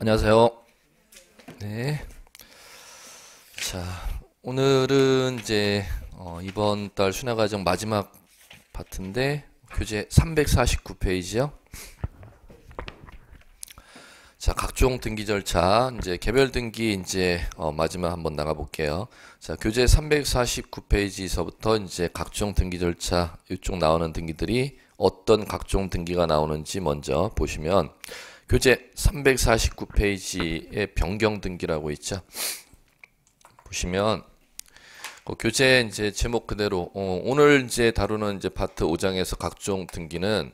안녕하세요. 네. 자, 오늘은 이제 어, 이번 달 순회 과정 마지막 파트인데 교재 349페이지요. 자, 각종 등기 절차 이제 개별 등기 이제 어, 마지막 한번 나가 볼게요. 자, 교재 3 4 9페이지서부터 이제 각종 등기 절차 이쪽 나오는 등기들이 어떤 각종 등기가 나오는지 먼저 보시면 교재 349페이지에 변경 등기라고 있죠. 보시면 그 교재 이제 제목 그대로 어, 오늘 이제 다루는 이제 파트 5장에서 각종 등기는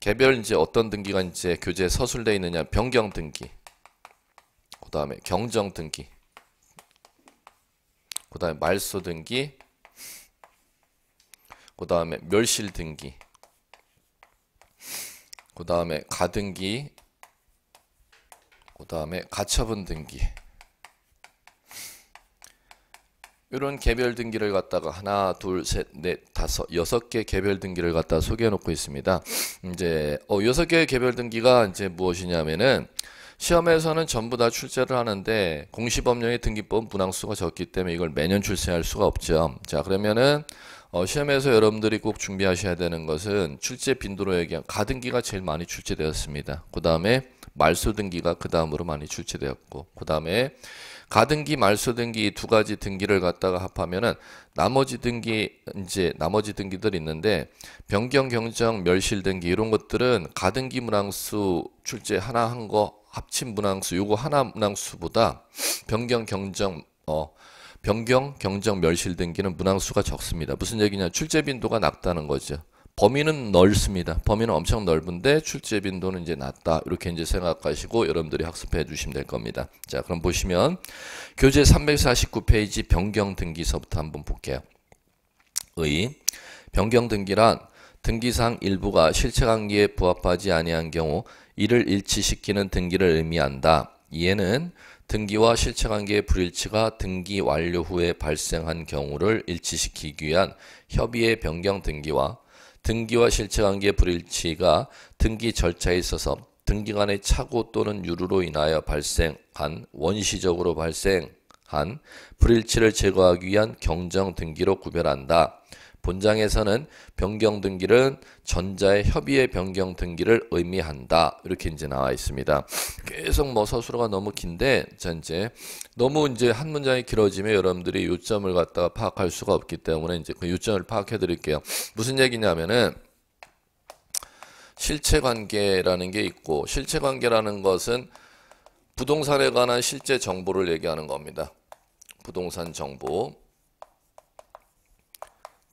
개별 이제 어떤 등기가 이제 교재에 서술되어 있느냐 변경 등기 그 다음에 경정 등기 그 다음에 말소 등기 그 다음에 멸실 등기 그 다음에 가등기 그 다음에 가처분 등기 이런 개별 등기를 갖다가 하나 둘셋넷 다섯 여섯 개 개별 등기를 갖다 소개해 놓고 있습니다 이제 어 여섯 개의 개별 등기가 이제 무엇이냐면은 시험에서는 전부 다 출제를 하는데 공시법령의 등기법 문항수가 적기 때문에 이걸 매년 출제할 수가 없죠 자 그러면은 어, 시험에서 여러분들이 꼭 준비하셔야 되는 것은 출제 빈도로 얘기한 가등기가 제일 많이 출제되었습니다. 그 다음에 말소 등기가 그 다음으로 많이 출제되었고 그 다음에 가등기 말소 등기 두 가지 등기를 갖다가 합하면은 나머지 등기 이제 나머지 등기들 있는데 변경 경정 멸실 등기 이런 것들은 가등기 문항수 출제 하나 한 거 합친 문항수 요거 하나 문항수보다 변경 경정 어 변경, 경정, 멸실 등기는 문항수가 적습니다. 무슨 얘기냐? 출제 빈도가 낮다는 거죠. 범위는 넓습니다. 범위는 엄청 넓은데 출제 빈도는 이제 낮다. 이렇게 이제 생각하시고 여러분들이 학습해 주시면 될 겁니다. 자, 그럼 보시면 교재 349페이지 변경 등기서부터 한번 볼게요. 의 변경 등기란 등기상 일부가 실체관계에 부합하지 아니한 경우 이를 일치시키는 등기를 의미한다. 이에는 등기와 실체관계의 불일치가 등기 완료 후에 발생한 경우를 일치시키기 위한 협의의 변경 등기와 등기와 실체관계의 불일치가 등기 절차에 있어서 등기간의 착오 또는 유루로 인하여 발생한 원시적으로 발생한 불일치를 제거하기 위한 경정 등기로 구별한다. 본장에서는 변경 등기는 전자의 협의의 변경 등기를 의미한다. 이렇게 이제 나와 있습니다. 계속 뭐 서술어가 너무 긴데 자 이제 너무 이제 한 문장이 길어지면 여러분들이 요점을 갖다가 파악할 수가 없기 때문에 이제 그 요점을 파악해 드릴게요. 무슨 얘기냐면은 실체 관계라는 게 있고 실체 관계라는 것은 부동산에 관한 실제 정보를 얘기하는 겁니다. 부동산 정보.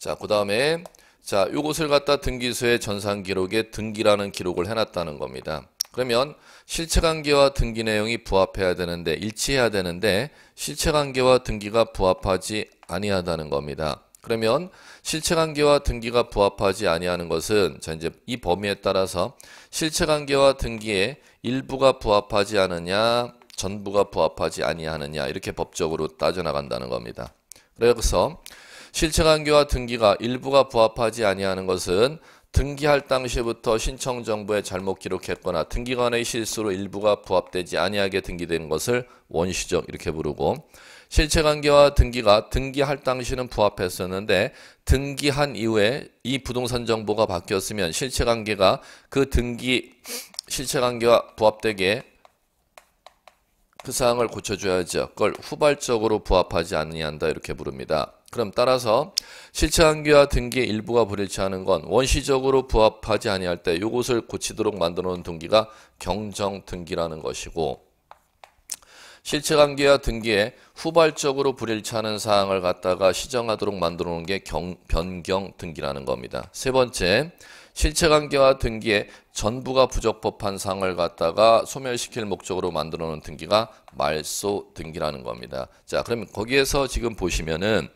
자, 그 다음에 자, 요것을 갖다 등기소의 전산 기록에 등기라는 기록을 해놨다는 겁니다. 그러면 실체관계와 등기 내용이 부합해야 되는데 일치해야 되는데 실체관계와 등기가 부합하지 아니하다는 겁니다. 그러면 실체관계와 등기가 부합하지 아니하는 것은 자 이제 이 범위에 따라서 실체관계와 등기에 일부가 부합하지 않느냐 전부가 부합하지 아니하느냐 이렇게 법적으로 따져 나간다는 겁니다. 그래서 실체관계와 등기가 일부가 부합하지 아니하는 것은 등기할 당시부터 신청 정보에 잘못 기록했거나 등기관의 실수로 일부가 부합되지 아니하게 등기된 것을 원시적 이렇게 부르고 실체관계와 등기가 등기할 당시는 부합했었는데 등기한 이후에 이 부동산 정보가 바뀌었으면 실체관계가 그 등기 실체관계와 부합되게 그 사항을 고쳐줘야죠. 그걸 후발적으로 부합하지 아니한다 이렇게 부릅니다. 그럼 따라서 실체 한계와 등기의 일부가 불일치하는 건 원시적으로 부합하지 아니할 때이것을 고치도록 만들어 놓은 등기가 경정 등기라는 것이고 실체 관계와 등기에 후발적으로 불일치하는 사항을 갖다가 시정하도록 만들어 놓은 게 경, 변경 등기라는 겁니다. 세 번째, 실체 관계와 등기에 전부가 부적법한 사항을 갖다가 소멸시킬 목적으로 만들어 놓은 등기가 말소 등기라는 겁니다. 자, 그러면 거기에서 지금 보시면은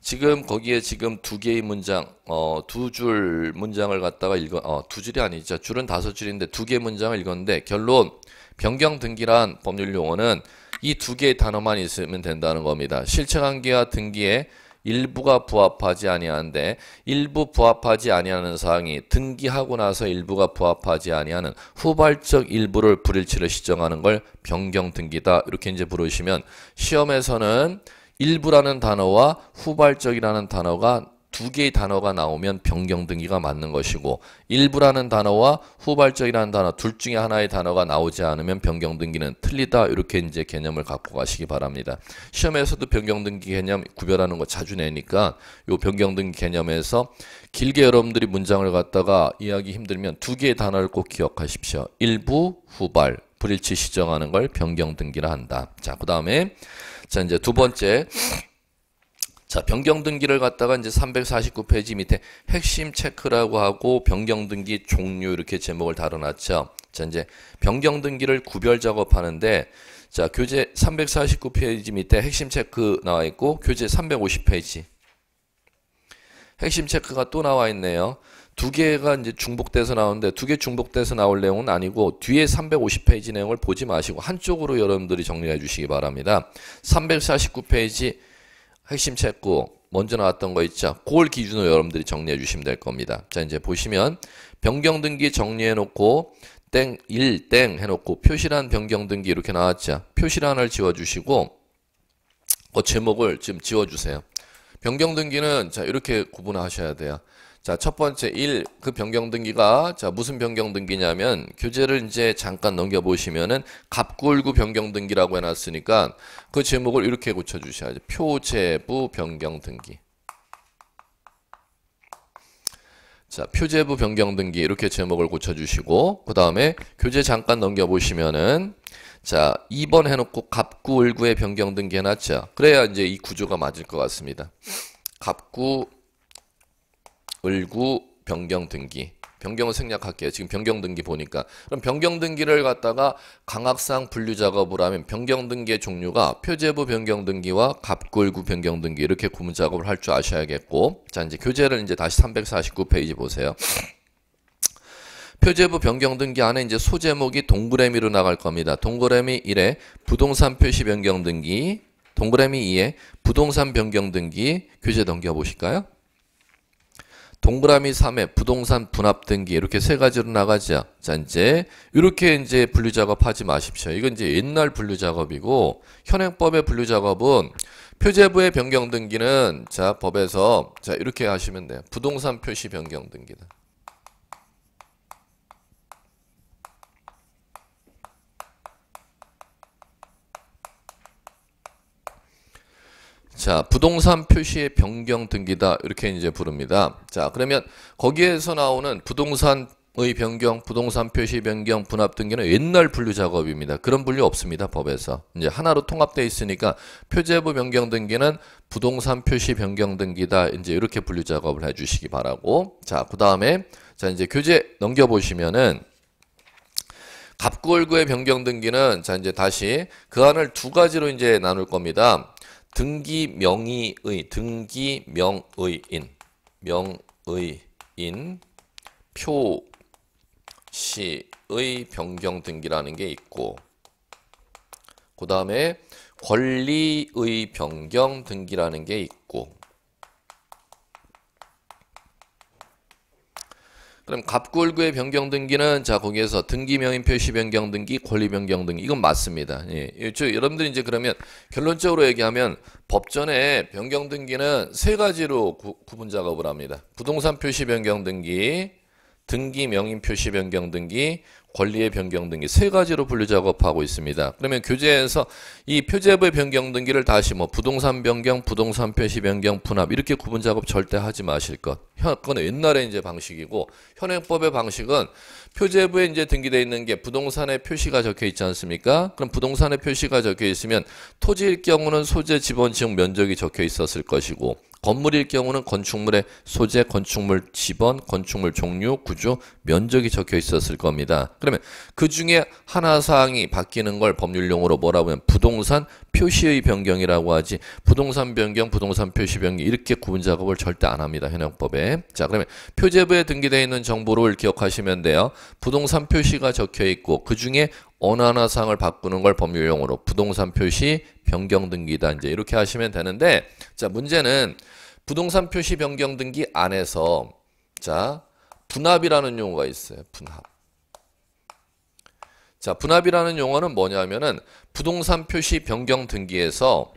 지금 거기에 지금 두 개의 문장, 어, 두 줄 문장을 갖다가 읽어, 어, 두 줄이 아니죠. 줄은 다섯 줄인데 두 개의 문장을 읽었는데 결론, 변경 등기란 법률 용어는 이 두 개의 단어만 있으면 된다는 겁니다. 실체관계와 등기에 일부가 부합하지 아니하는데 일부 부합하지 아니하는 사항이 등기하고 나서 일부가 부합하지 아니하는 후발적 일부를 불일치를 시정하는 걸 변경 등기다 이렇게 이제 부르시면 시험에서는 일부라는 단어와 후발적이라는 단어가 두 개의 단어가 나오면 변경 등기가 맞는 것이고 일부라는 단어와 후발적이라는 단어 둘 중에 하나의 단어가 나오지 않으면 변경 등기는 틀리다 이렇게 이제 개념을 갖고 가시기 바랍니다. 시험에서도 변경 등기 개념 구별하는 거 자주 내니까 요 변경 등기 개념에서 길게 여러분들이 문장을 갖다가 이해하기 힘들면 두 개의 단어를 꼭 기억하십시오. 일부, 후발, 불일치 시정하는 걸 변경 등기라 한다. 자, 그 다음에 자, 이제 두 번째. 자, 변경등기를 갖다가 이제 349페이지 밑에 핵심 체크라고 하고 변경등기 종류 이렇게 제목을 다뤄놨죠. 자, 이제 변경등기를 구별 작업하는데 자, 교재 349페이지 밑에 핵심 체크 나와 있고 교재 350페이지 핵심 체크가 또 나와 있네요. 두 개가 이제 중복돼서 나오는데 두 개 중복돼서 나올 내용은 아니고 뒤에 350페이지 내용을 보지 마시고 한쪽으로 여러분들이 정리해 주시기 바랍니다. 349페이지 핵심 책구 먼저 나왔던 거 있죠. 그걸 기준으로 여러분들이 정리해 주시면 될 겁니다. 자 이제 보시면 변경 등기 정리해 놓고 땡 1, 땡 해놓고 표시란 변경 등기 이렇게 나왔죠. 표시란을 지워주시고 그 제목을 지금 지워주세요. 변경 등기는 자 이렇게 구분하셔야 돼요. 자, 첫 번째 1. 그 변경 등기가 자, 무슨 변경 등기냐면 교재를 이제 잠깐 넘겨 보시면은 갑골구 변경 등기라고 해 놨으니까 그 제목을 이렇게 고쳐 주셔야죠. 표제부 변경 등기. 자, 표제부 변경 등기 이렇게 제목을 고쳐 주시고 그다음에 교재 잠깐 넘겨 보시면은 자, 2번 해놓고 갑구 을구의 변경 등기 해놨죠. 그래야 이제 이 구조가 맞을 것 같습니다. 갑구 을구 변경 등기. 변경을 생략할게요. 지금 변경 등기 보니까 그럼 변경 등기를 갖다가 강학상 분류 작업을 하면 변경 등기의 종류가 표제부 변경 등기와 갑골구 변경 등기 이렇게 구분 작업을 할 줄 아셔야겠고 자 이제 교재를 이제 다시 349페이지 보세요. 표제부 변경 등기 안에 이제 소제목이 동그라미로 나갈 겁니다. 동그라미 1에 부동산 표시 변경 등기, 동그라미 2에 부동산 변경 등기 교재 넘겨 보실까요? 동그라미 3에 부동산 분합 등기 이렇게 세 가지로 나가자. 자, 이제 이렇게 이제 분류 작업하지 마십시오. 이건 이제 옛날 분류 작업이고 현행법의 분류 작업은 표제부의 변경 등기는 자, 법에서 자, 이렇게 하시면 돼요. 부동산 표시 변경 등기다. 자, 부동산 표시의 변경 등기다 이렇게 이제 부릅니다. 자, 그러면 거기에서 나오는 부동산 의 변경, 부동산 표시 변경, 분합 등기는 옛날 분류 작업입니다. 그런 분류 없습니다. 법에서. 이제 하나로 통합되어 있으니까 표제부 변경 등기는 부동산 표시 변경 등기다. 이제 이렇게 분류 작업을 해 주시기 바라고. 자, 그다음에 자, 이제 교재 넘겨 보시면은 갑구월구의 변경 등기는 자 이제 다시 그 안을 두 가지로 이제 나눌 겁니다. 등기 명의의 등기 명의인 명의인 표시의 변경 등기라는 게 있고 그 다음에 권리의 변경 등기라는 게 있고 그럼 갑골구의 변경 등기는 자 거기에서 등기명인 표시 변경 등기 권리 변경 등기 이건 맞습니다. 예. 예 저 여러분들이 제 그러면 결론적으로 얘기하면 법전에 변경 등기는 세 가지로 구, 구분 작업을 합니다. 부동산 표시 변경 등기, 등기명인 표시 변경 등기, 권리의 변경 등기 세 가지로 분류 작업하고 있습니다. 그러면 교재에서 이 표제부의 변경 등기를 다시 뭐 부동산 변경, 부동산 표시 변경, 분합 이렇게 구분 작업 절대 하지 마실 것. 그건 옛날에 이제 방식이고 현행법의 방식은 표제부에 이제 등기되어 있는 게 부동산의 표시가 적혀 있지 않습니까? 그럼 부동산의 표시가 적혀 있으면 토지일 경우는 소재 지번 지역 면적이 적혀 있었을 것이고 건물일 경우는 건축물의 소재, 건축물 지번, 건축물 종류, 구조, 면적이 적혀 있었을 겁니다. 그러면 그 중에 하나 사항이 바뀌는 걸 법률용어로 뭐라고 하면 부동산 표시의 변경이라고 하지 부동산 변경, 부동산 표시 변경 이렇게 구분 작업을 절대 안 합니다. 현행법에. 자, 그러면 표제부에 등기되어 있는 정보를 기억하시면 돼요. 부동산 표시가 적혀 있고 그 중에 어느 하나 사항을 바꾸는 걸 법률용어로 부동산 표시 변경 등기다 이제 이렇게 하시면 되는데 자, 문제는 부동산 표시 변경 등기 안에서 자 분합이라는 용어가 있어요. 분합. 자 분합이라는 용어는 뭐냐면은 부동산 표시 변경 등기에서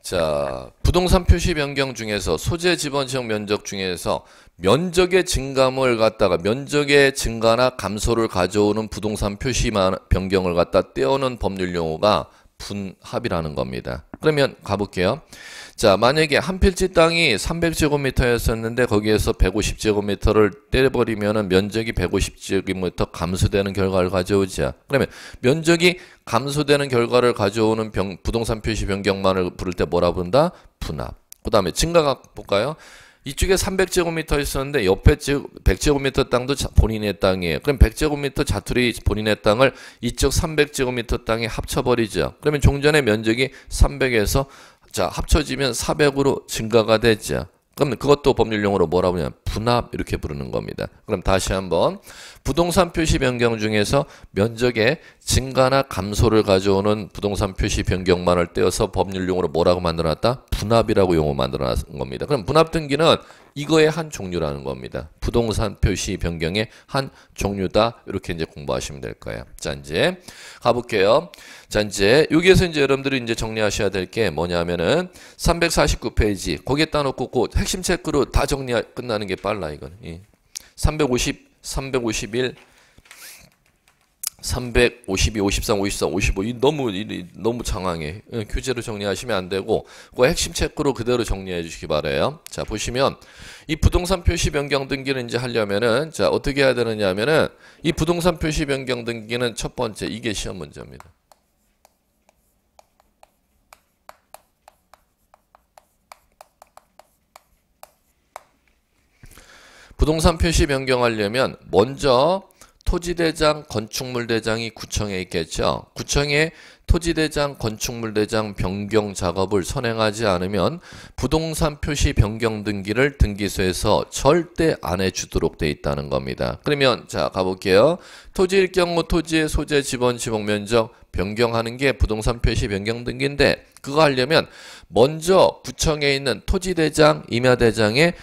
자 부동산 표시 변경 중에서 소재 지번 지역 면적 중에서 면적의 증감을 갖다가 면적의 증가나 감소를 가져오는 부동산 표시만 변경을 갖다 떼어놓은 법률 용어가 분합이라는 겁니다. 그러면 가볼게요. 자, 만약에 한 필지 땅이 300제곱미터였었는데 거기에서 150제곱미터를 떼버리면 면적이 150제곱미터 감소되는 결과를 가져오자. 그러면 면적이 감소되는 결과를 가져오는 병, 부동산 표시 변경만을 부를 때 뭐라 부른다? 분합. 그 다음에 증가가 볼까요? 이쪽에 300제곱미터 있었는데 옆에 100제곱미터 땅도 본인의 땅이에요. 그럼 100제곱미터 자투리 본인의 땅을 이쪽 300제곱미터 땅에 합쳐버리죠. 그러면 종전의 면적이 300에서 자 합쳐지면 400으로 증가가 되죠. 그럼 그것도 법률용어로 뭐라고 하냐면 분합 이렇게 부르는 겁니다. 그럼 다시 한번 부동산 표시 변경 중에서 면적의 증가나 감소를 가져오는 부동산 표시 변경만을 떼어서 법률 용으로 뭐라고 만들어놨다? 분합이라고 용어 만들어놨은 겁니다. 그럼 분합 등기는 이거의 한 종류라는 겁니다. 부동산 표시 변경의 한 종류다. 이렇게 이제 공부하시면 될 거예요. 자, 이제 가볼게요. 자, 이제 여기에서 이제 여러분들이 이제 정리하셔야 될 게 뭐냐면은 349페이지 거기에 따놓고 그 핵심 체크로 다 정리 끝나는 게 빨라 이건. 예. 350, 351, 352, 53, 54, 55. 이 너무 이 너무 장황해. 예, 규제로 정리하시면 안 되고 그 핵심 체크로 그대로 정리해 주시기 바래요. 자, 보시면 이 부동산 표시 변경 등기를 이제 하려면은 자, 어떻게 해야 되느냐면은 이 부동산 표시 변경 등기는 첫 번째 이게 시험 문제입니다. 부동산 표시 변경하려면 먼저 토지대장, 건축물대장이 구청에 있겠죠. 구청에 토지대장, 건축물대장 변경 작업을 선행하지 않으면 부동산 표시 변경 등기를 등기소에서 절대 안 해주도록 돼 있다는 겁니다. 그러면 자 가볼게요. 토지일 경우 토지의 소재, 지번, 지목면적 변경하는 게 부동산 표시 변경 등기인데 그거 하려면 먼저 구청에 있는 토지대장, 임야대장에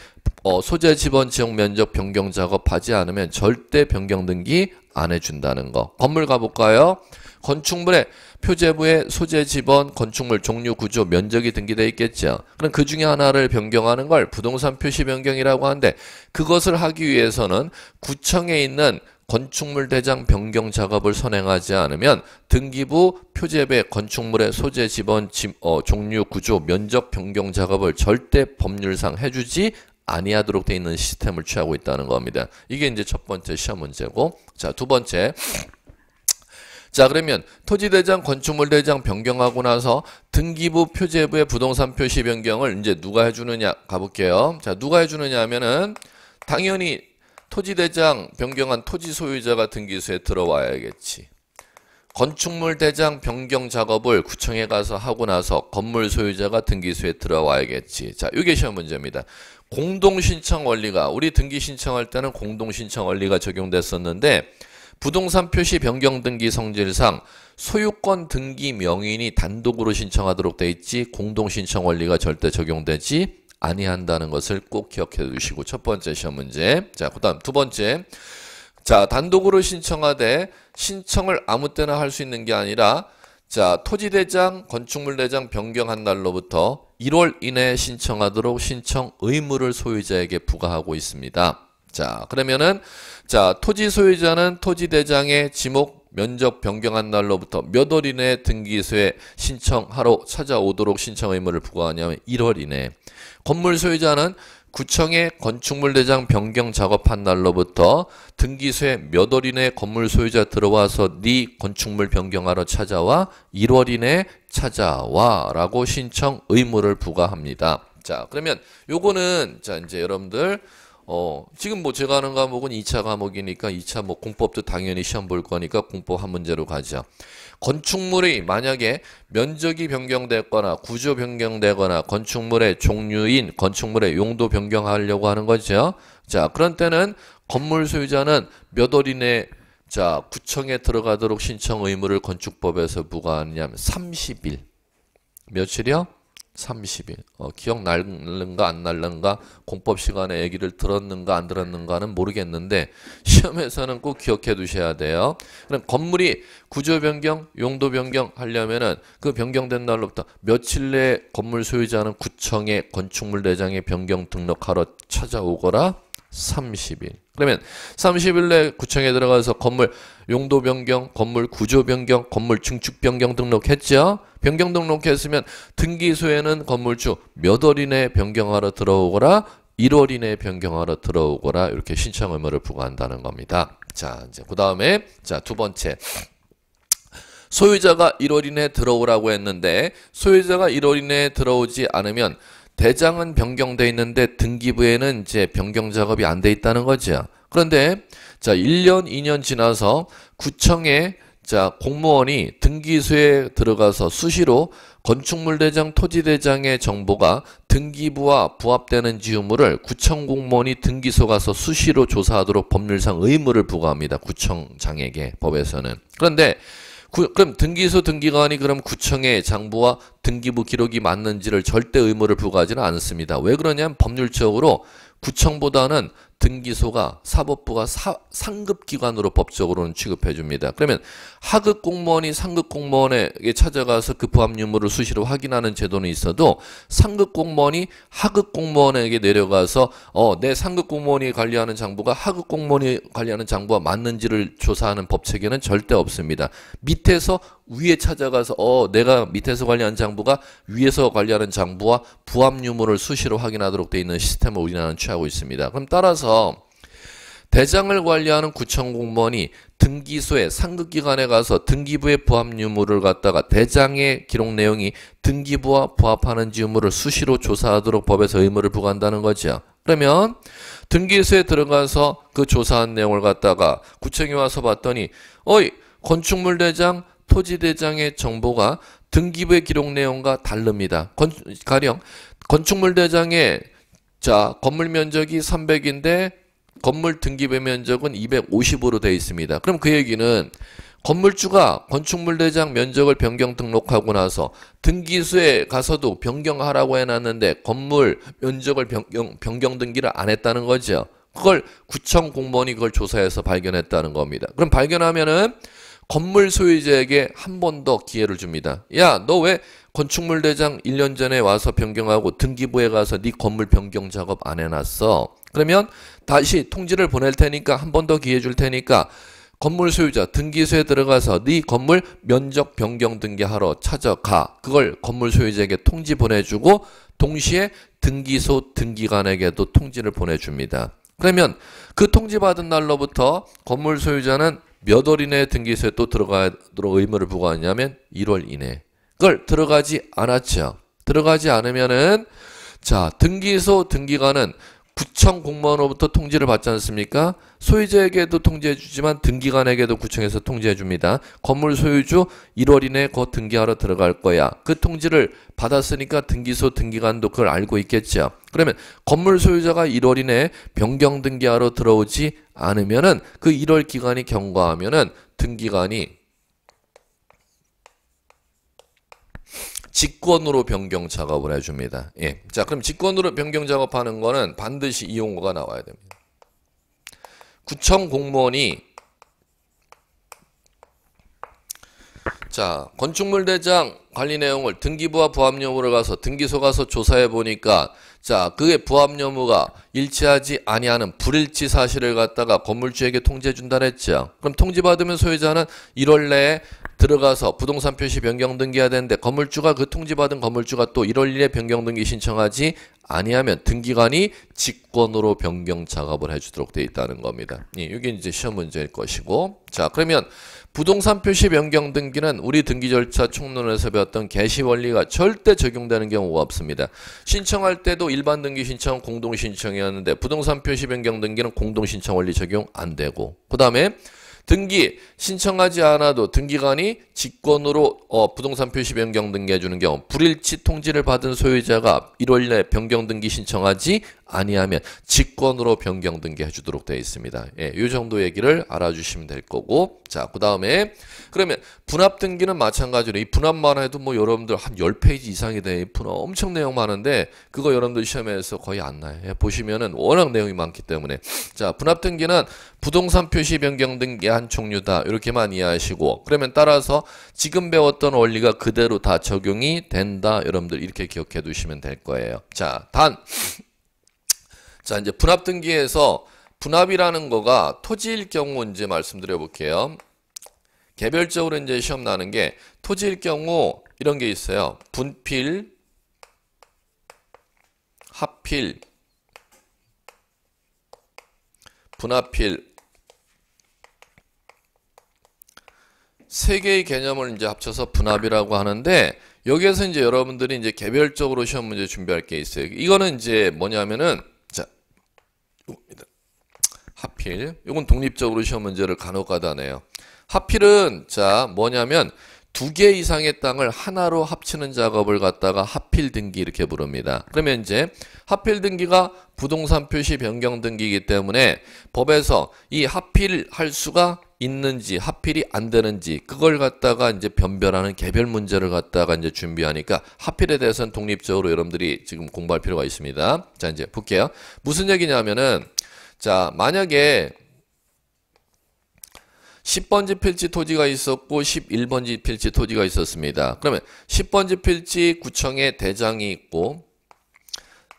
어, 소재 지번 지역 면적 변경 작업 하지 않으면 절대 변경 등기 안 해준다는 거. 건물 가볼까요? 건축물에 표제부에 소재 지번, 건축물 종류 구조, 면적이 등기되어 있겠죠. 그럼 그 중에 하나를 변경하는 걸 부동산 표시 변경이라고 하는데 그것을 하기 위해서는 구청에 있는 건축물 대장 변경 작업을 선행하지 않으면 등기부 표제배 건축물의 소재 지번 어, 종류 구조 면적 변경 작업을 절대 법률상 해주지 아니하도록 돼 있는 시스템을 취하고 있다는 겁니다. 이게 이제 첫 번째 시험 문제고 자, 두 번째 자 그러면 토지대장 건축물대장 변경하고 나서 등기부 표제부의 부동산 표시 변경을 이제 누가 해주느냐 가볼게요 자 누가 해주느냐 하면은 당연히 토지대장 변경한 토지 소유자가 등기소에 들어와야겠지 건축물대장 변경 작업을 구청에 가서 하고 나서 건물 소유자가 등기소에 들어와야겠지 자 이게 시험 문제입니다 공동신청 원리가 우리 등기 신청할 때는 공동신청 원리가 적용됐었는데 부동산 표시 변경 등기 성질상 소유권 등기 명인이 단독으로 신청하도록 돼 있지 공동 신청 원리가 절대 적용되지 아니한다는 것을 꼭 기억해 두시고 첫 번째 시험 문제. 자, 그다음 두 번째. 자, 단독으로 신청하되 신청을 아무 때나 할 수 있는 게 아니라 자, 토지 대장, 건축물 대장 변경한 날로부터 1월 이내에 신청하도록 신청 의무를 소유자에게 부과하고 있습니다. 자, 그러면은 자, 토지 소유자는 토지 대장의 지목 면적 변경한 날로부터 몇 월 이내에 등기소에 신청하러 찾아오도록 신청 의무를 부과하냐면 1월 이내. 건물 소유자는 구청의 건축물대장 변경 작업한 날로부터 등기소에 몇월 이내 건물 소유자 들어와서 네 건축물 변경하러 찾아와 1월 이내 찾아와 라고 신청 의무를 부과합니다. 자 그러면 요거는 자 이제 여러분들 어, 지금 뭐 제가 하는 과목은 2차 과목이니까 2차 뭐 공법도 당연히 시험 볼 거니까 공법 한 문제로 가죠. 건축물이 만약에 면적이 변경됐거나 구조 변경되거나 건축물의 종류인 건축물의 용도 변경하려고 하는 거죠. 자, 그런 때는 건물 소유자는 몇월 이내 자, 구청에 들어가도록 신청 의무를 건축법에서 부과하느냐 하면 30일. 며칠이요? 30일. 어, 기억 날는가 안 날는가 공법 시간에 얘기를 들었는가 안 들었는가는 모르겠는데 시험에서는 꼭 기억해 두셔야 돼요. 그럼 건물이 구조 변경, 용도 변경 하려면은 그 변경된 날로부터 며칠 내에 건물 소유자는 구청에 건축물 대장에 변경 등록하러 찾아오거라. 30일. 그러면 30일 내 구청에 들어가서 건물 용도 변경, 건물 구조 변경, 건물 증축 변경 등록했죠? 변경 등록했으면 등기소에는 건물주 몇 월 이내 에 변경하러 들어오거라 1월 이내 에 변경하러 들어오거라 이렇게 신청 의무를 부과한다는 겁니다. 자, 이제 그 다음에 자, 두 번째. 소유자가 1월 이내 에 들어오라고 했는데 소유자가 1월 이내에 들어오지 않으면 대장은 변경돼 있는데 등기부에는 이제 변경 작업이 안 돼 있다는 거죠. 그런데 자 1년 2년 지나서 구청에 자 공무원이 등기소에 들어가서 수시로 건축물대장 토지대장의 정보가 등기부와 부합되는 지우물을 구청 공무원이 등기소 가서 수시로 조사하도록 법률상 의무를 부과합니다. 구청장에게 법에서는. 그런데 구, 그럼 등기소 등기관이 그럼 구청의 장부와 등기부 기록이 맞는지를 절대 의무를 부과하지는 않습니다. 왜 그러냐면 법률적으로 구청보다는 등기소가 사법부가 사, 상급기관으로 법적으로는 취급해 줍니다. 그러면 하급 공무원이 상급 공무원에게 찾아가서 그 부합 유무를 수시로 확인하는 제도는 있어도 상급 공무원이 하급 공무원에게 내려가서 어, 내 상급 공무원이 관리하는 장부가 하급 공무원이 관리하는 장부와 맞는지를 조사하는 법 체계는 절대 없습니다. 밑에서 위에 찾아가서 어 내가 밑에서 관리하는 장부가 위에서 관리하는 장부와 부합 유무를 수시로 확인하도록 돼 있는 시스템을 우리나라는 취하고 있습니다. 그럼 따라서 따라서 대장을 관리하는 구청 공무원이 등기소에 상급기관에 가서 등기부의 부합 유무를 갖다가 대장의 기록 내용이 등기부와 부합하는지 유무를 수시로 조사하도록 법에서 의무를 부과한다는 거죠. 그러면 등기소에 들어가서 그 조사한 내용을 갖다가 구청에 와서 봤더니 어이 건축물 대장 토지대장의 정보가 등기부의 기록 내용과 다릅니다. 건, 가령 건축물 대장의 자, 건물 면적이 300인데 건물 등기부 면적은 250으로 되어 있습니다. 그럼 그 얘기는 건물주가 건축물 대장 면적을 변경 등록하고 나서 등기소에 가서도 변경하라고 해놨는데 건물 면적을 변경, 변경 등기를 안 했다는 거죠. 그걸 구청 공무원이 그걸 조사해서 발견했다는 겁니다. 그럼 발견하면은 건물 소유자에게 한 번 더 기회를 줍니다. 야, 너왜 건축물 대장 1년 전에 와서 변경하고 등기부에 가서 네 건물 변경 작업 안 해놨어. 그러면 다시 통지를 보낼 테니까 한 번 더 기회 줄 테니까 건물 소유자 등기소에 들어가서 네 건물 면적 변경 등기하러 찾아가. 그걸 건물 소유자에게 통지 보내주고 동시에 등기소 등기관에게도 통지를 보내줍니다. 그러면 그 통지받은 날로부터 건물 소유자는 몇 월 이내에 등기소에 또 들어가도록 의무를 부과하냐면 1월 이내. 걸 들어가지 않았죠. 들어가지 않으면은 자 등기소 등기관은 구청 공무원으로부터 통지를 받지 않습니까? 소유자에게도 통지해 주지만 등기관에게도 구청에서 통지해 줍니다. 건물 소유주 1월 이내 곧 등기하러 들어갈 거야. 그 통지를 받았으니까 등기소 등기관도 그걸 알고 있겠죠. 그러면 건물 소유자가 1월 이내 변경 등기하러 들어오지 않으면은 그 1월 기간이 경과하면은 등기관이 직권으로 변경 작업을 해줍니다. 예. 자, 그럼 직권으로 변경 작업하는 거는 반드시 이용고가 나와야 됩니다. 구청 공무원이 자, 건축물 대장 관리 내용을 등기부와 부합 여부를 가서 등기소 가서 조사해 보니까 자, 그게 부합 여부가 일치하지 아니하는 불일치 사실을 갖다가 건물주에게 통지해 준다 했죠. 그럼 통지 받으면 소유자는 1월 내에 들어가서 부동산 표시 변경 등기해야 되는데 건물주가 그 통지받은 건물주가 또 1월 1일에 변경 등기 신청하지 아니하면 등기관이 직권으로 변경 작업을 해주도록 돼 있다는 겁니다. 예, 이게 이제 시험 문제일 것이고 자 그러면 부동산 표시 변경 등기는 우리 등기 절차 총론에서 배웠던 개시 원리가 절대 적용되는 경우가 없습니다. 신청할 때도 일반 등기 신청 공동 신청이었는데 부동산 표시 변경 등기는 공동 신청 원리 적용 안 되고 그 다음에 등기 신청하지 않아도 등기관이 직권으로 어, 부동산 표시 변경 등기해 주는 경우 불일치 통지를 받은 소유자가 1월 내 변경 등기 신청하지 아니하면 직권으로 변경등기 해주도록 되어 있습니다. 예, 이 정도 얘기를 알아주시면 될 거고 자, 그 다음에 그러면 분합등기는 마찬가지로 이 분합만 해도 뭐 여러분들 한 10페이지 이상이 되는 분합 엄청 내용 많은데 그거 여러분들 시험에서 거의 안 나요. 예, 보시면은 워낙 내용이 많기 때문에 자, 분합등기는 부동산 표시 변경등기 한 종류다 이렇게만 이해하시고 그러면 따라서 지금 배웠던 원리가 그대로 다 적용이 된다 여러분들 이렇게 기억해 두시면 될 거예요. 자, 단 자, 이제 분합 등기에서 분합이라는 거가 토지일 경우 이제 말씀드려 볼게요. 개별적으로 이제 시험 나는 게 토지일 경우 이런 게 있어요. 분필, 합필, 분합필 세 개의 개념을 이제 합쳐서 분합이라고 하는데 여기에서 이제 여러분들이 이제 개별적으로 시험 문제 준비할 게 있어요. 이거는 이제 뭐냐면은 하필 이건 독립적으로 시험 문제를 간혹 가다 네요 하필은 자 뭐냐면 두개 이상의 땅을 하나로 합치는 작업을 갖다가 합필 등기 이렇게 부릅니다. 그러면 이제 합필 등기가 부동산 표시 변경 등기이기 때문에 법에서 이 합필할 수가 있는지 합필이 안 되는지 그걸 갖다가 이제 변별하는 개별 문제를 갖다가 이제 준비하니까 합필에 대해서는 독립적으로 여러분들이 지금 공부할 필요가 있습니다. 자 이제 볼게요. 무슨 얘기냐면은 자 만약에 10번지 필지 토지가 있었고 11번지 필지 토지가 있었습니다. 그러면 10번지 필지 구청에 대장이 있고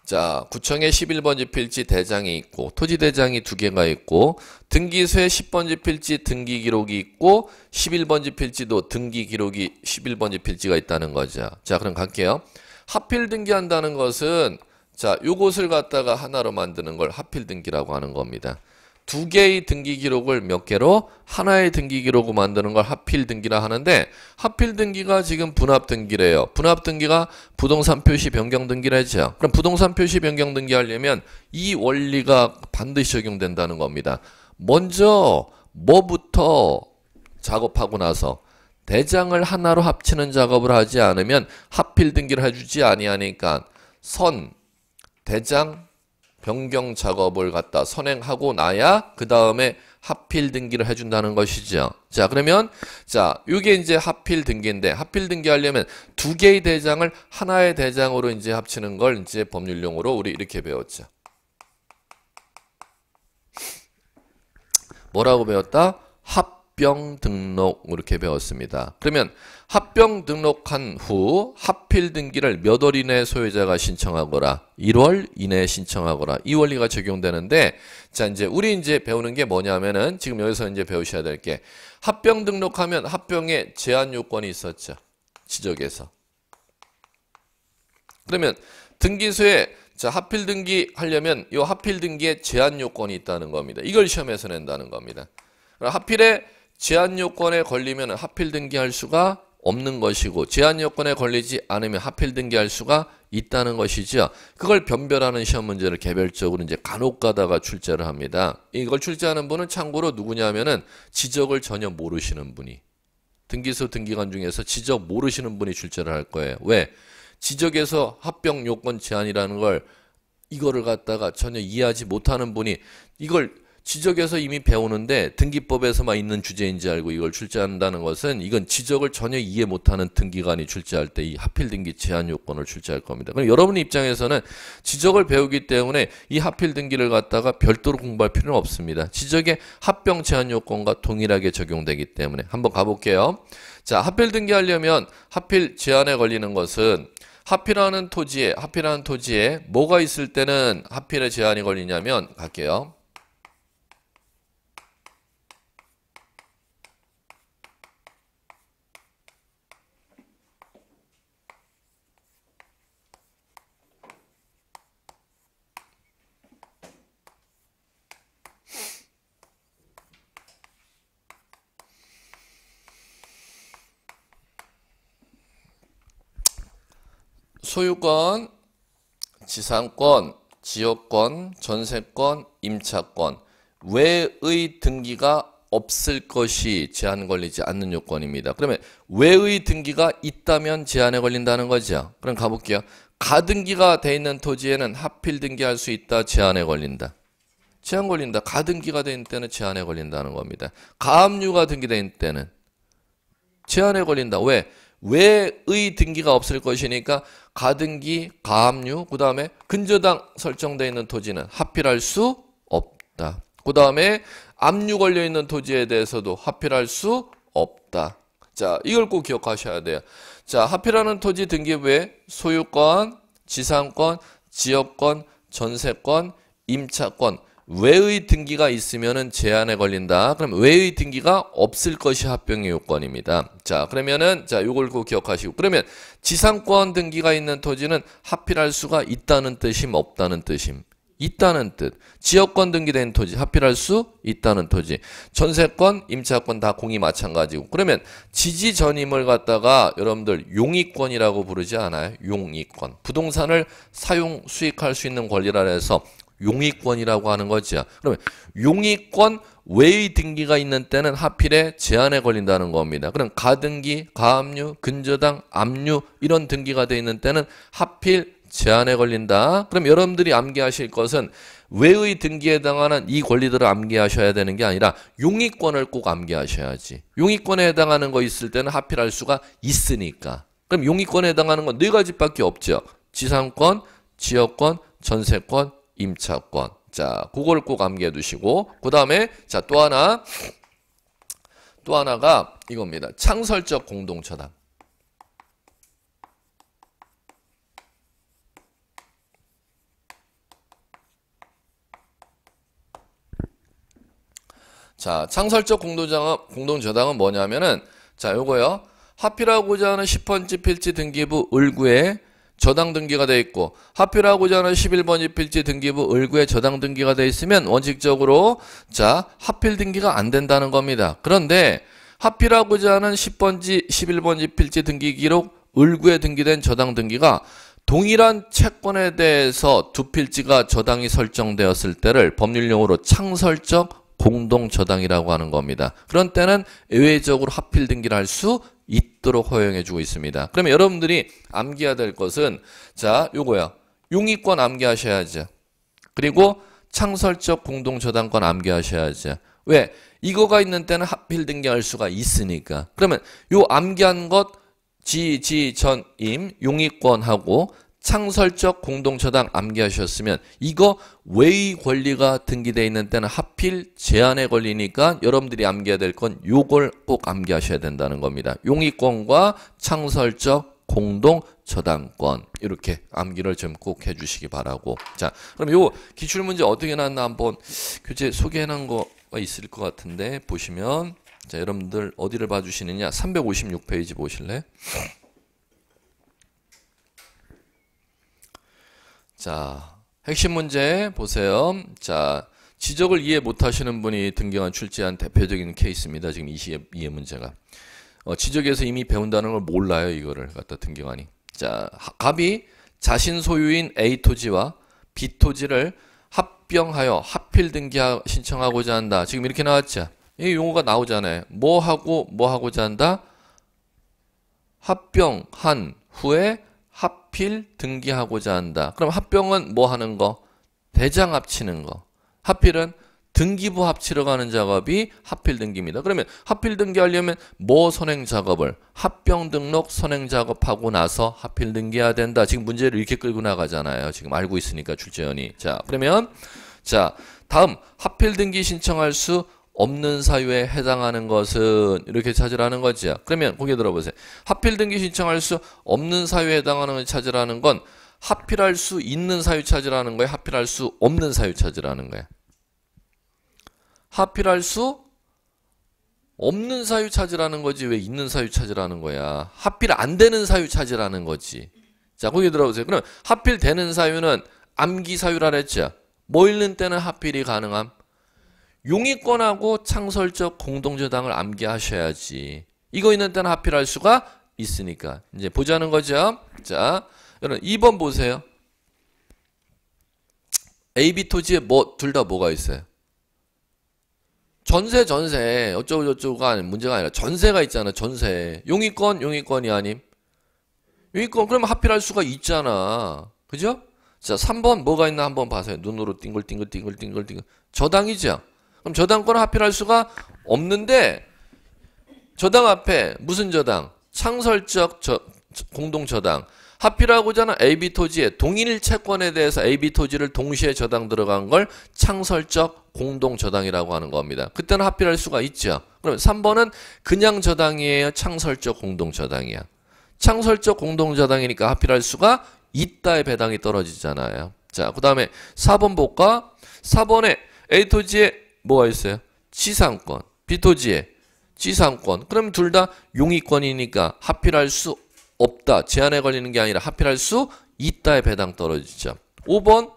자 구청에 11번지 필지 대장이 있고 토지 대장이 두 개가 있고 등기소에 10번지 필지 등기 기록이 있고 11번지 필지도 등기 기록이 11번지 필지가 있다는 거죠. 자 그럼 갈게요. 하필 등기한다는 것은 자 요것을 갖다가 하나로 만드는 걸 하필 등기라고 하는 겁니다. 두 개의 등기 기록을 몇 개로 하나의 등기 기록으로 만드는 걸 하필 등기라 하는데 하필 등기가 지금 분합 등기래요. 분합 등기가 부동산 표시 변경 등기라죠. 했 그럼 부동산 표시 변경 등기 하려면 이 원리가 반드시 적용된다는 겁니다. 먼저 뭐부터 작업하고 나서 대장을 하나로 합치는 작업을 하지 않으면 하필 등기를 해주지 아니하니까 선, 대장, 변경 작업을 갖다 선행하고 나야 그 다음에 하필 등기를 해준다는 것이죠. 자 그러면 자 이게 이제 하필 등기인데 하필 등기하려면 두 개의 대장을 하나의 대장으로 이제 합치는 걸 이제 법률 용어로 우리 이렇게 배웠죠. 뭐라고 배웠다? 합 합병 등록 이렇게 배웠습니다. 그러면 합병 등록한 후 합필 등기를 몇 월 이내 소유자가 신청하거라 1월 이내 신청하거라 이 원리가 적용되는데 자 이제 우리 이제 배우는 게 뭐냐면은 지금 여기서 이제 배우셔야 될 게 합병 등록하면 합병에 제한 요건이 있었죠 지적에서 그러면 등기소에 자, 하필 등기 하려면 이합필 등기에 제한 요건이 있다는 겁니다. 이걸 시험에서 낸다는 겁니다. 하필에 제한 요건에 걸리면 하필 등기할 수가 없는 것이고 제한 요건에 걸리지 않으면 하필 등기할 수가 있다는 것이죠. 그걸 변별하는 시험 문제를 개별적으로 이제 간혹 가다가 출제를 합니다. 이걸 출제하는 분은 참고로 누구냐면은 지적을 전혀 모르시는 분이 등기소 등기관 중에서 지적 모르시는 분이 출제를 할 거예요. 왜? 지적에서 합병 요건 제한이라는 걸 이거를 갖다가 전혀 이해하지 못하는 분이 이걸 지적에서 이미 배우는데 등기법에서만 있는 주제인지 알고 이걸 출제한다는 것은 이건 지적을 전혀 이해 못하는 등기관이 출제할 때 이 하필 등기 제한 요건을 출제할 겁니다. 그럼 여러분 입장에서는 지적을 배우기 때문에 이 하필 등기를 갖다가 별도로 공부할 필요는 없습니다. 지적의 합병 제한 요건과 동일하게 적용되기 때문에 한번 가볼게요. 자, 하필 등기하려면 하필 제한에 걸리는 것은 하필하는 토지에 하필하는 토지에 뭐가 있을 때는 하필의 제한이 걸리냐면 갈게요. 소유권, 지상권, 지역권, 전세권, 임차권 외의 등기가 없을 것이 제한 걸리지 않는 요건입니다. 그러면 외의 등기가 있다면 제한에 걸린다는 거죠. 그럼 가볼게요. 가등기가 돼 있는 토지에는 하필 등기할 수 있다. 제한에 걸린다. 제한 걸린다. 가등기가 돼 있는 때는 제한에 걸린다는 겁니다. 가압류가 등기된 때는 제한에 걸린다. 왜? 왜의 등기가 없을 것이니까 가등기, 가압류, 그 다음에 근저당 설정되어 있는 토지는 합필할 수 없다. 그 다음에 압류 걸려 있는 토지에 대해서도 합필할 수 없다. 자, 이걸 꼭 기억하셔야 돼요. 자, 합필하는 토지 등기부에 소유권, 지상권, 지역권, 전세권, 임차권 외의 등기가 있으면은 제한에 걸린다. 그럼 외의 등기가 없을 것이 합병의 요건입니다. 자, 그러면은 자, 요걸 꼭 기억하시고 그러면 지상권 등기가 있는 토지는 합필할 수가 있다는 뜻임 없다는 뜻임. 있다는 뜻. 지역권 등기된 토지 합필할 수 있다는 토지. 전세권, 임차권 다 공이 마찬가지고. 그러면 지지 전임을 갖다가 여러분들 용익권이라고 부르지 않아요? 용익권. 부동산을 사용 수익할 수 있는 권리라 해서 용의권이라고 하는 거죠. 그러면 용의권 외의 등기가 있는 때는 하필에 제한에 걸린다는 겁니다. 그럼 가등기, 가압류, 근저당, 압류 이런 등기가 돼 있는 때는 하필 제한에 걸린다. 그럼 여러분들이 암기하실 것은 외의 등기에 해당하는 이 권리들을 암기하셔야 되는 게 아니라 용의권을 꼭 암기하셔야지. 용의권에 해당하는 거 있을 때는 하필할 수가 있으니까. 그럼 용의권에 해당하는 건 네 가지밖에 없죠. 지상권, 지역권, 전세권, 임차권. 자, 그걸 꼭 암기해 두시고 그 다음에 자또 하나 또 하나가 이겁니다. 창설적 공동처당. 자, 창설적 공동저당, 공동저당은 뭐냐면은, 자, 요거요. 하필하고자 하는 10번지 필지 등기부 을구에 저당 등기가 되어 있고 하필하고자 하는 11번 입필지 등기부 을구에 저당 등기가 되어 있으면 원칙적으로 자 하필 등기가 안 된다는 겁니다. 그런데 하필하고자 하는 10번지 11번지 필지 등기 기록 을구에 등기된 저당 등기가 동일한 채권에 대해서 두 필지가 저당이 설정되었을 때를 법률용어로 창설적 공동 저당이라고 하는 겁니다. 그런 때는 예외적으로 하필 등기를 할 수 있다. 있도록 허용해 주고 있습니다. 그러면 여러분들이 암기해야 될 것은 자, 요거야. 용의권 암기하셔야죠. 그리고 창설적 공동저당권 암기하셔야죠. 왜? 이거가 있는 때는 하필 등기할 수가 있으니까. 그러면 요 암기한 것 지, 지, 전, 임, 용의권하고 창설적 공동처당 암기하셨으면 이거 외의 권리가 등기되어 있는 때는 하필 제한에 걸리니까 여러분들이 암기해야 될 건 요걸 꼭 암기하셔야 된다는 겁니다. 용의권과 창설적 공동 저당권 이렇게 암기를 좀 꼭 해주시기 바라고 자 그럼 요 기출문제 어떻게 나왔나 한번 교재 소개해놓은 거가 있을 것 같은데 보시면 자 여러분들 어디를 봐주시느냐 356페이지 보실래? 자, 핵심 문제 보세요. 자, 지적을 이해 못하시는 분이 등경한 출제한 대표적인 케이스입니다. 지금 이 시의 이해 문제가. 어, 지적에서 이미 배운다는 걸 몰라요. 이거를 갖다 등경하니. 자, 갑이 자신 소유인 A 토지와 B 토지를 합병하여 합필 등기 신청하고자 한다. 지금 이렇게 나왔죠. 이 용어가 나오잖아요. 뭐 하고 뭐 하고자 한다. 합병한 후에 하필 등기하고자 한다. 그럼 합병은 뭐 하는 거? 대장 합치는 거. 하필은 등기부 합치러 가는 작업이 하필 등기입니다. 그러면 하필 등기하려면 뭐 선행 작업을 합병 등록 선행 작업하고 나서 하필 등기해야 된다. 지금 문제를 이렇게 끌고 나가잖아요. 지금 알고 있으니까 출제원이. 자, 그러면 자, 다음 하필 등기 신청할 수 없는 사유에 해당하는 것은 이렇게 찾으라는 거지요. 그러면 고개 들어보세요. 하필 등기 신청할 수 없는 사유에 해당하는 걸 찾으라는 건 하필할 수 있는 사유 찾으라는 거예요. 하필할 수 없는 사유 찾으라는 거예요. 하필할 수 없는 사유 찾으라는 거지 왜 있는 사유 찾으라는 거야. 하필 안 되는 사유 찾으라는 거지. 자 거기 들어보세요. 그럼 하필 되는 사유는 암기 사유라 그랬죠. 모이는 때는 하필이 가능함. 용의권하고 창설적 공동저당을 암기하셔야지. 이거 있는 때는 하필할 수가 있으니까. 이제 보자는 거죠. 자, 여러분 2번 보세요. AB 토지에 뭐 둘 다 뭐가 있어요? 전세 전세 어쩌고 저쩌고가 아니 문제가 아니라 전세가 있잖아 전세 용의권 용의권이 아님 용의권 그러면 하필할 수가 있잖아 그죠? 자 3번 뭐가 있나 한번 봐세요 눈으로 띵글띵글띵글띵글띵글 저당이죠 그럼 저당권을 합필할 수가 없는데 저당 앞에 무슨 저당? 창설적 저, 공동 저당. 합필하고자 하는 AB 토지의 동일 채권에 대해서 AB 토지를 동시에 저당 들어간 걸 창설적 공동 저당이라고 하는 겁니다. 그때는 합필할 수가 있죠. 그럼 3번은 그냥 저당이에요. 창설적 공동 저당이야. 창설적 공동 저당이니까 합필할 수가 있다의 배당이 떨어지잖아요. 자, 그다음에 4번 볼까? 4번에 A 토지의 뭐가 있어요? 지상권, 비토지에 지상권. 그럼 둘 다 용의권이니까 하필할 수 없다. 제한에 걸리는 게 아니라 하필할 수있다에 배당 떨어지죠. 5번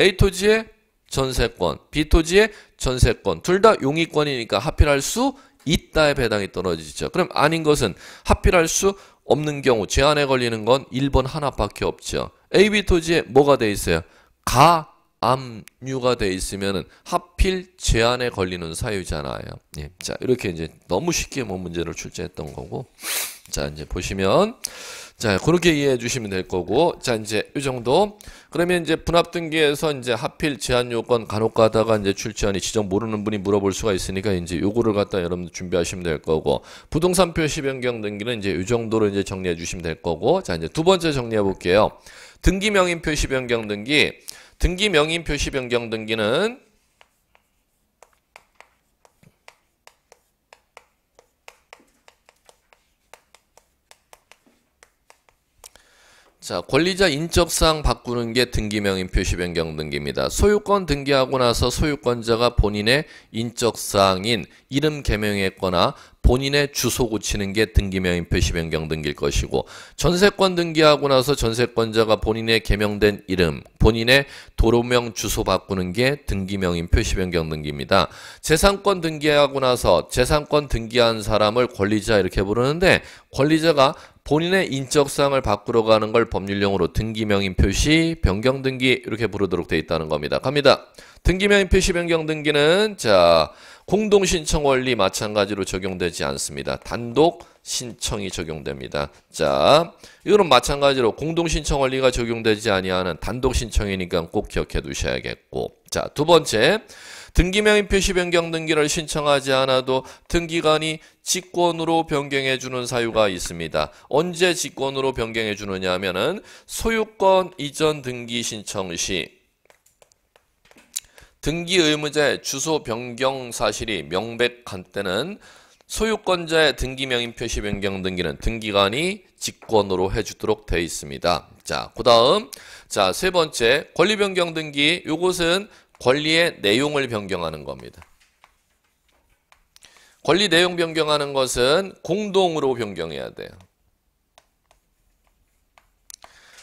A토지의 전세권, B토지의 전세권. 둘 다 용의권이니까 하필할 수있다에 배당이 떨어지죠. 그럼 아닌 것은 하필할 수 없는 경우 제한에 걸리는 건 1번 하나밖에 없죠. A, B토지에 뭐가 돼 있어요? 가 암유가 돼 있으면은 하필 제한에 걸리는 사유잖아요. 예. 자, 이렇게 이제 너무 쉽게 뭐 문제를 출제했던 거고. 자, 이제 보시면 자, 그렇게 이해해 주시면 될 거고. 자, 이제 이 정도. 그러면 이제 분합 등기에서 이제 하필 제한 요건 간혹 가다가 이제 출제하니 지정 모르는 분이 물어볼 수가 있으니까 이제 요거를 갖다 여러분들 준비하시면 될 거고. 부동산 표시 변경 등기는 이제 이 정도로 이제 정리해 주시면 될 거고. 자, 이제 두 번째 정리해 볼게요. 등기 명인 표시 변경 등기 등기 명인 표시 변경 등기는 자, 권리자 인적사항 바꾸는 게 등기명인 표시 변경 등기입니다. 소유권 등기하고 나서 소유권자가 본인의 인적사항인 이름 개명했거나 본인의 주소 고치는 게 등기명인 표시 변경 등기일 것이고 전세권 등기하고 나서 전세권자가 본인의 개명된 이름, 본인의 도로명 주소 바꾸는 게 등기명인 표시 변경 등기입니다. 재산권 등기하고 나서 재산권 등기한 사람을 권리자 이렇게 부르는데 권리자가 본인의 인적 사항을 바꾸러 가는 걸법률용으로 등기명인 표시, 변경 등기 이렇게 부르도록 되어 있다는 겁니다. 갑니다. 등기명인 표시 변경 등기는 자, 공동 신청 원리 마찬가지로 적용되지 않습니다. 단독 신청이 적용됩니다. 자, 이거는 마찬가지로 공동 신청 원리가 적용되지 아니하는 단독 신청이니까 꼭 기억해 두셔야겠고. 자, 두 번째. 등기명인 표시 변경 등기를 신청하지 않아도 등기관이 직권으로 변경해 주는 사유가 있습니다. 언제 직권으로 변경해 주느냐 하면은 소유권 이전 등기 신청 시 등기 의무자의 주소 변경 사실이 명백한 때는 소유권자의 등기명인 표시 변경 등기는 등기관이 직권으로 해주도록 되어 있습니다. 자, 그 다음, 자, 세 번째, 권리 변경 등기. 요것은 권리의 내용을 변경하는 겁니다. 권리 내용 변경하는 것은 공동으로 변경해야 돼요.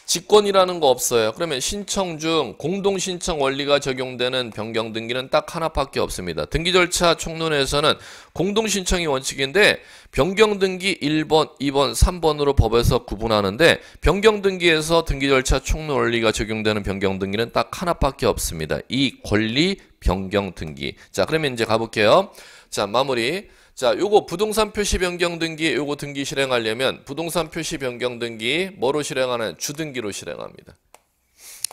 직권이라는 거 없어요. 그러면 신청 중 공동 신청 원리가 적용되는 변경 등기는 딱 하나밖에 없습니다. 등기 절차 총론에서는 공동 신청이 원칙인데 변경등기 1번, 2번, 3번으로 법에서 구분하는데 변경등기에서 등기 절차 총론 원리가 적용되는 변경등기는 딱 하나밖에 없습니다. 이 권리 변경등기. 자, 그러면 이제 가볼게요. 자, 마무리. 자, 요거 부동산 표시 변경 등기 요거 등기 실행하려면 부동산 표시 변경 등기 뭐로 실행하는 주등기로 실행합니다.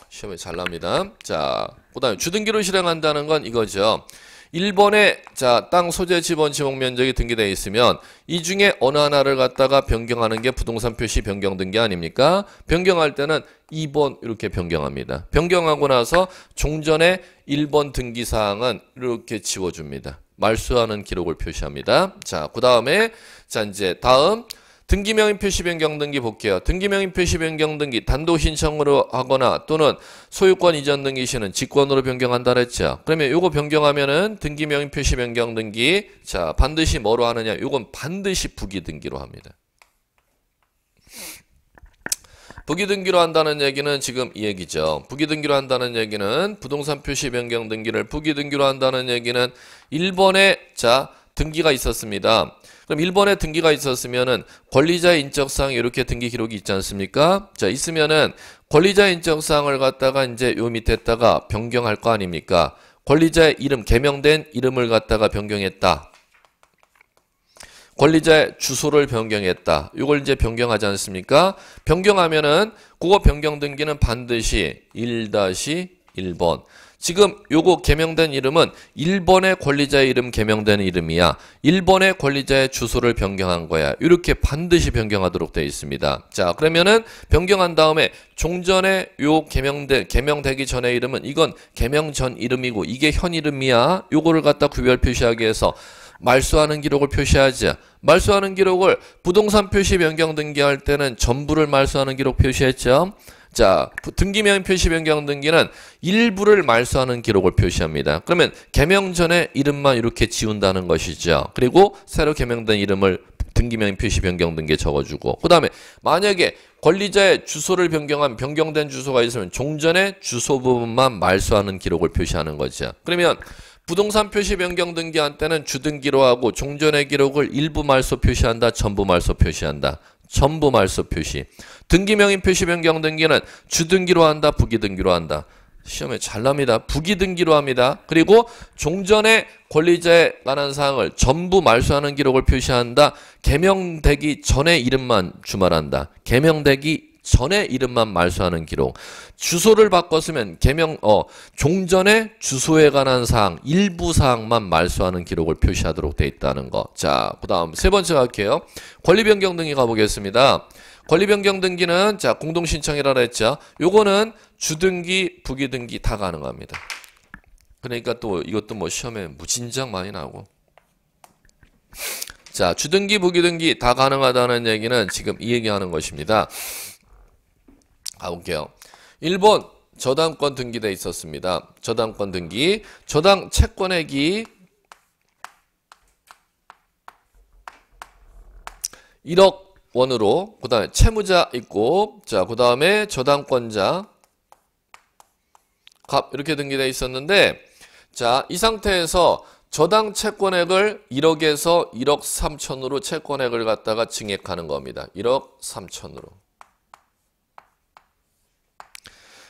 시험에 잘 납니다. 자, 그다음에 주등기로 실행한다는 건 이거죠. 1번에 자, 땅 소재 지번 지목 면적이 등기되어 있으면 이 중에 어느 하나를 갖다가 변경하는 게 부동산 표시 변경 등기 아닙니까? 변경할 때는 2번 이렇게 변경합니다. 변경하고 나서 종전에 1번 등기 사항은 이렇게 지워 줍니다. 말소하는 기록을 표시합니다. 자, 그다음에 자 이제 다음 등기명의 표시 변경 등기 볼게요. 등기명의 표시 변경 등기 단독 신청으로 하거나 또는 소유권 이전 등기 시는 직권으로 변경한다 그랬죠. 그러면 요거 변경하면은 등기명의 표시 변경 등기 자 반드시 뭐로 하느냐? 요건 반드시 부기 등기로 합니다. 부기 등기로 한다는 얘기는 지금 이 얘기죠. 부기 등기로 한다는 얘기는 부동산 표시 변경 등기를 부기 등기로 한다는 얘기는 1번에자 등기가 있었습니다. 그럼 일본에 등기가 있었으면은 권리자 인적사항 이렇게 등기 기록이 있지 않습니까? 자, 있으면은 권리자 인적사항을 갖다가 이제 요 밑에다가 변경할 거 아닙니까? 권리자의 이름, 개명된 이름을 갖다가 변경했다. 권리자의 주소를 변경했다. 이걸 이제 변경하지 않습니까? 변경하면은 국어 변경 등기는 반드시 1-1번. 지금 요거 개명된 이름은 일본의 권리자의 이름 개명된 이름이야. 일본의 권리자의 주소를 변경한 거야. 이렇게 반드시 변경하도록 되어 있습니다. 자, 그러면은 변경한 다음에 종전에 요 개명된 개명되기 전의 이름은 이건 개명 전 이름이고 이게 현 이름이야. 요거를 갖다 구별 표시하기 위해서 말소하는 기록을 표시하지. 말소하는 기록을 부동산 표시 변경 등기할 때는 전부를 말소하는 기록 표시했죠. 자, 등기명 표시 변경 등기는 일부를 말소하는 기록을 표시합니다. 그러면 개명 전에 이름만 이렇게 지운다는 것이죠. 그리고 새로 개명된 이름을 등기명 표시 변경 등기에 적어주고 그 다음에 만약에 권리자의 주소를 변경한 변경된 주소가 있으면 종전의 주소 부분만 말소하는 기록을 표시하는 거죠. 그러면 부동산 표시 변경 등기한 때는 주등기로 하고 종전의 기록을 일부 말소 표시한다, 전부 말소 표시한다. 전부 말소 표시. 등기명인 표시 변경 등기는 주등기로 한다, 부기등기로 한다. 시험에 잘 납니다. 부기등기로 합니다. 그리고 종전의 권리자에 관한 사항을 전부 말소하는 기록을 표시한다. 개명되기 전에 이름만 주말한다. 개명되기 전에 이름만 말소하는 기록. 주소를 바꿨으면 개명 어 종전의 주소에 관한 사항 일부 사항만 말소하는 기록을 표시하도록 돼 있다는 거. 자, 그다음 세 번째 갈게요. 권리 변경 등기 가보겠습니다. 권리 변경 등기는 자, 공동 신청이라 했죠. 요거는 주등기, 부기등기 다 가능합니다. 그러니까 또 이것도 뭐 시험에 무진장 많이 나오고 자, 주등기, 부기등기 다 가능하다는 얘기는 지금 이 얘기하는 것입니다. 가볼게요. 1번 저당권 등기돼 있었습니다. 저당권 등기, 저당 채권액이 1억 원으로 그다음에 채무자 있고 자 그다음에 저당권자 값 이렇게 등기돼 있었는데 자이 상태에서 저당 채권액을 1억에서 1억 3천으로 채권액을 갖다가 증액하는 겁니다. 1억 3천으로.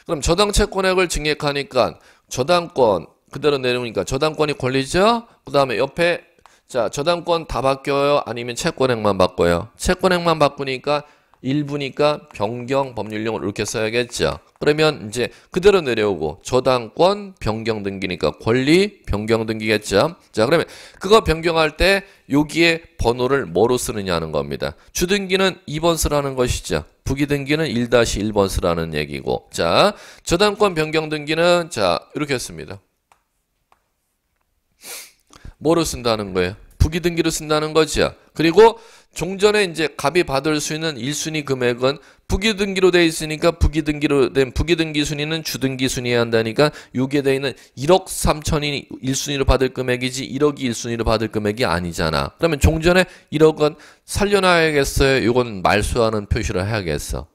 그럼 저당채권액을 증액하니까 저당권 그대로 내려오니까 저당권이 권리죠. 그 다음에 옆에 자 저당권 다 바뀌어요? 아니면 채권액만 바꿔요? 채권액만 바꾸니까 일부니까 변경 법률용을 이렇게 써야겠죠. 그러면 이제 그대로 내려오고 저당권 변경 등기니까 권리 변경 등기겠죠. 자 그러면 그거 변경할 때 여기에 번호를 뭐로 쓰느냐 하는 겁니다. 주등기는 2번 쓰라는 것이죠. 부기등기는 1-1번 쓰라는 얘기고 자 저당권 변경 등기는 자 이렇게 했습니다. 뭐로 쓴다는 거예요? 부기등기로 쓴다는 거죠. 그리고 종전에 이제 갑이 받을 수 있는 1순위 금액은 부기등기로 돼 있으니까 부기등기로 된 부기등기 순위는 주등기 순위에 한다니까 요게 에돼 있는 1억 3천이 1순위로 받을 금액이지 1억이 1순위로 받을 금액이 아니잖아. 그러면 종전에 1억은 살려놔야겠어요. 요건 말소하는 표시를 해야겠어.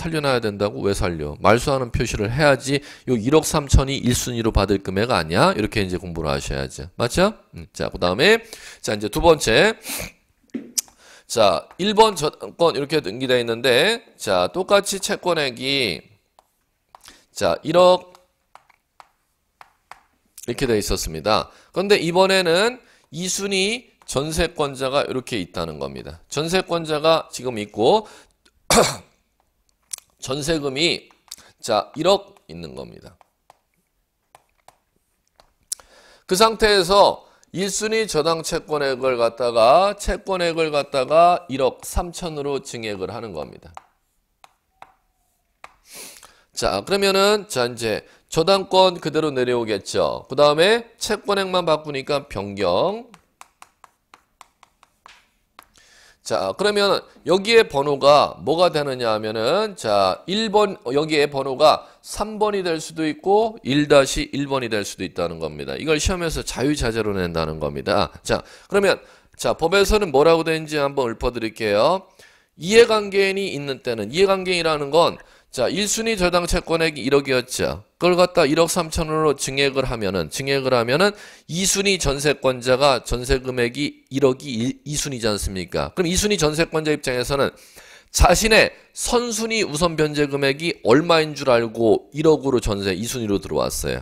살려놔야 된다고 왜 살려? 말소하는 표시를 해야지 요 1억 3천이 1순위로 받을 금액 아니야? 이렇게 이제 공부를 하셔야죠. 맞죠? 음, 자, 그 다음에 자 이제 두 번째 자 1번 전권 이렇게 등기되어 있는데 자 똑같이 채권액이 자 1억 이렇게 되어 있었습니다. 그런데 이번에는 2순위 전세권자가 이렇게 있다는 겁니다. 전세권자가 지금 있고 전세금이 자 1억 있는 겁니다. 그 상태에서 1순위 저당 채권액을 갖다가 채권액을 갖다가 1억 3천으로 증액을 하는 겁니다. 자 그러면은 자 이제 저당권 그대로 내려오겠죠. 그 다음에 채권액만 바꾸니까 변경 자, 그러면 여기에 번호가 뭐가 되느냐 하면은 자, 1번 여기에 번호가 3번이 될 수도 있고 1-1번이 될 수도 있다는 겁니다. 이걸 시험에서 자유자재로 낸다는 겁니다. 자, 그러면 자, 법에서는 뭐라고 되는지 한번 읊어 드릴게요. 이해관계인이 있는 때는 이해관계인이라는 건 자, 1순위 저당 채권액이 1억이었죠. 그걸 갖다 1억 3천으로 증액을 하면은 증액을 하면은 2순위 전세권자가 전세 금액이 1억이 1, 2순위지 않습니까? 그럼 2순위 전세권자 입장에서는 자신의 선순위 우선 변제 금액이 얼마인 줄 알고 1억으로 전세 2순위로 들어왔어요.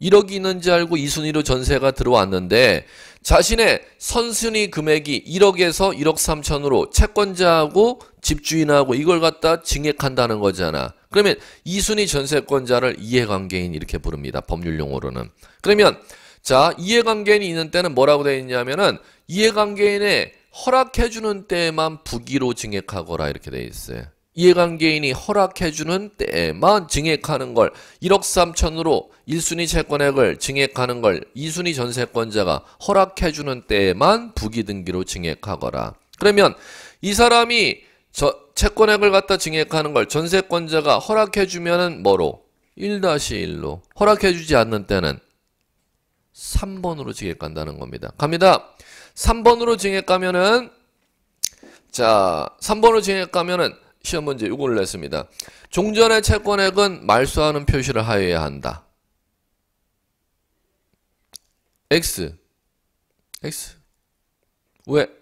1억이 있는지 알고 2순위로 전세가 들어왔는데 자신의 선순위 금액이 1억에서 1억 3천으로 채권자하고 집주인하고 이걸 갖다 증액한다는 거잖아. 그러면 이순위 전세권자를 이해관계인 이렇게 부릅니다. 법률 용어로는. 그러면 자 이해관계인이 있는 때는 뭐라고 되어 있냐면은 이해관계인의 허락해주는 때만 에 부기로 증액하거라 이렇게 되어 있어요. 이해관계인이 허락해주는 때만 에 증액하는 걸 1억 3천으로 1순위 채권액을 증액하는 걸 2순위 전세권자가 허락해주는 때만 에 부기등기로 증액하거라. 그러면 이 사람이 저 채권액을 갖다 증액하는 걸 전세권자가 허락해주면은 뭐로? 1-1로. 허락해주지 않는 때는 3번으로 증액한다는 겁니다. 갑니다. 3번으로 증액하면은 자 3번으로 증액하면은 시험 문제 요구 냈습니다. 종전의 채권액은 말소하는 표시를 하여야 한다. X X 왜?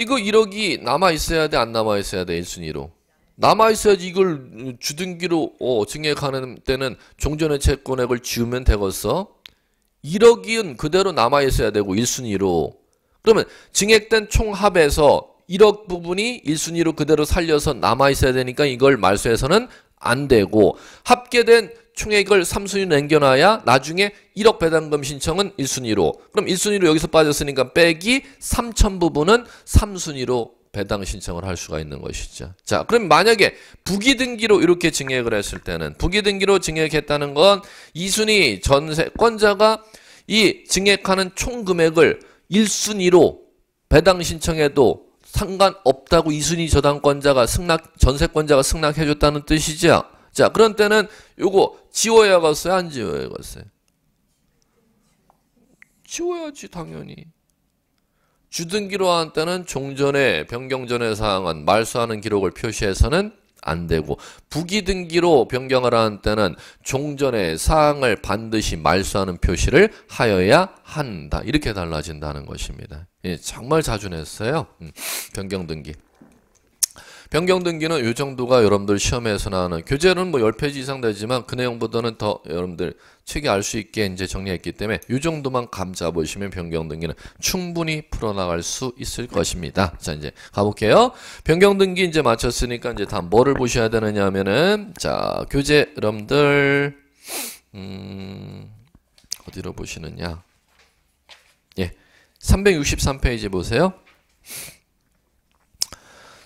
이거 1억이 남아 있어야 돼, 안 남아 있어야 돼, 1순위로. 남아 있어야지 이걸 주등기로 어, 증액하는 때는 종전의 채권액을 지우면 되겠어. 1억이은 그대로 남아 있어야 되고 1순위로. 그러면 증액된 총합에서 1억 부분이 1순위로 그대로 살려서 남아 있어야 되니까 이걸 말소해서는 안 되고 합계된 총액을 3순위로 남겨놔야 나중에 1억 배당금 신청은 1순위로 그럼 1순위로 여기서 빠졌으니까 빼기 3천 부분은 3순위로 배당 신청을 할 수가 있는 것이죠. 자, 그럼 만약에 부기등기로 이렇게 증액을 했을 때는 부기등기로 증액했다는 건 2순위 전세권자가 이 증액하는 총 금액을 1순위로 배당 신청해도 상관없다고 2순위 저당권자가 승낙 전세권자가 승낙해줬다는 뜻이죠. 자, 그런 때는 이거 지워야겠어요? 안 지워야겠어요? 지워야지 당연히. 주등기로 한 때는 종전에 변경전의 사항은 말소하는 기록을 표시해서는 안 되고 부기등기로 변경을 하 때는 종전의 사항을 반드시 말소하는 표시를 하여야 한다. 이렇게 달라진다는 것입니다. 예, 정말 자주 냈어요. 음, 변경등기. 변경 등기는 요 정도가 여러분들 시험에서 나오는 교재는 뭐 10페이지 이상 되지만 그 내용보다는 더 여러분들 책이 알 수 있게 이제 정리했기 때문에 요 정도만 감자보시면 변경 등기는 충분히 풀어나갈 수 있을 것입니다. 자, 이제 가볼게요. 변경 등기 이제 마쳤으니까 이제 다음 뭐를 보셔야 되느냐 하면은 자, 교재 여러분들 음 어디로 보시느냐? 예. 363페이지 보세요.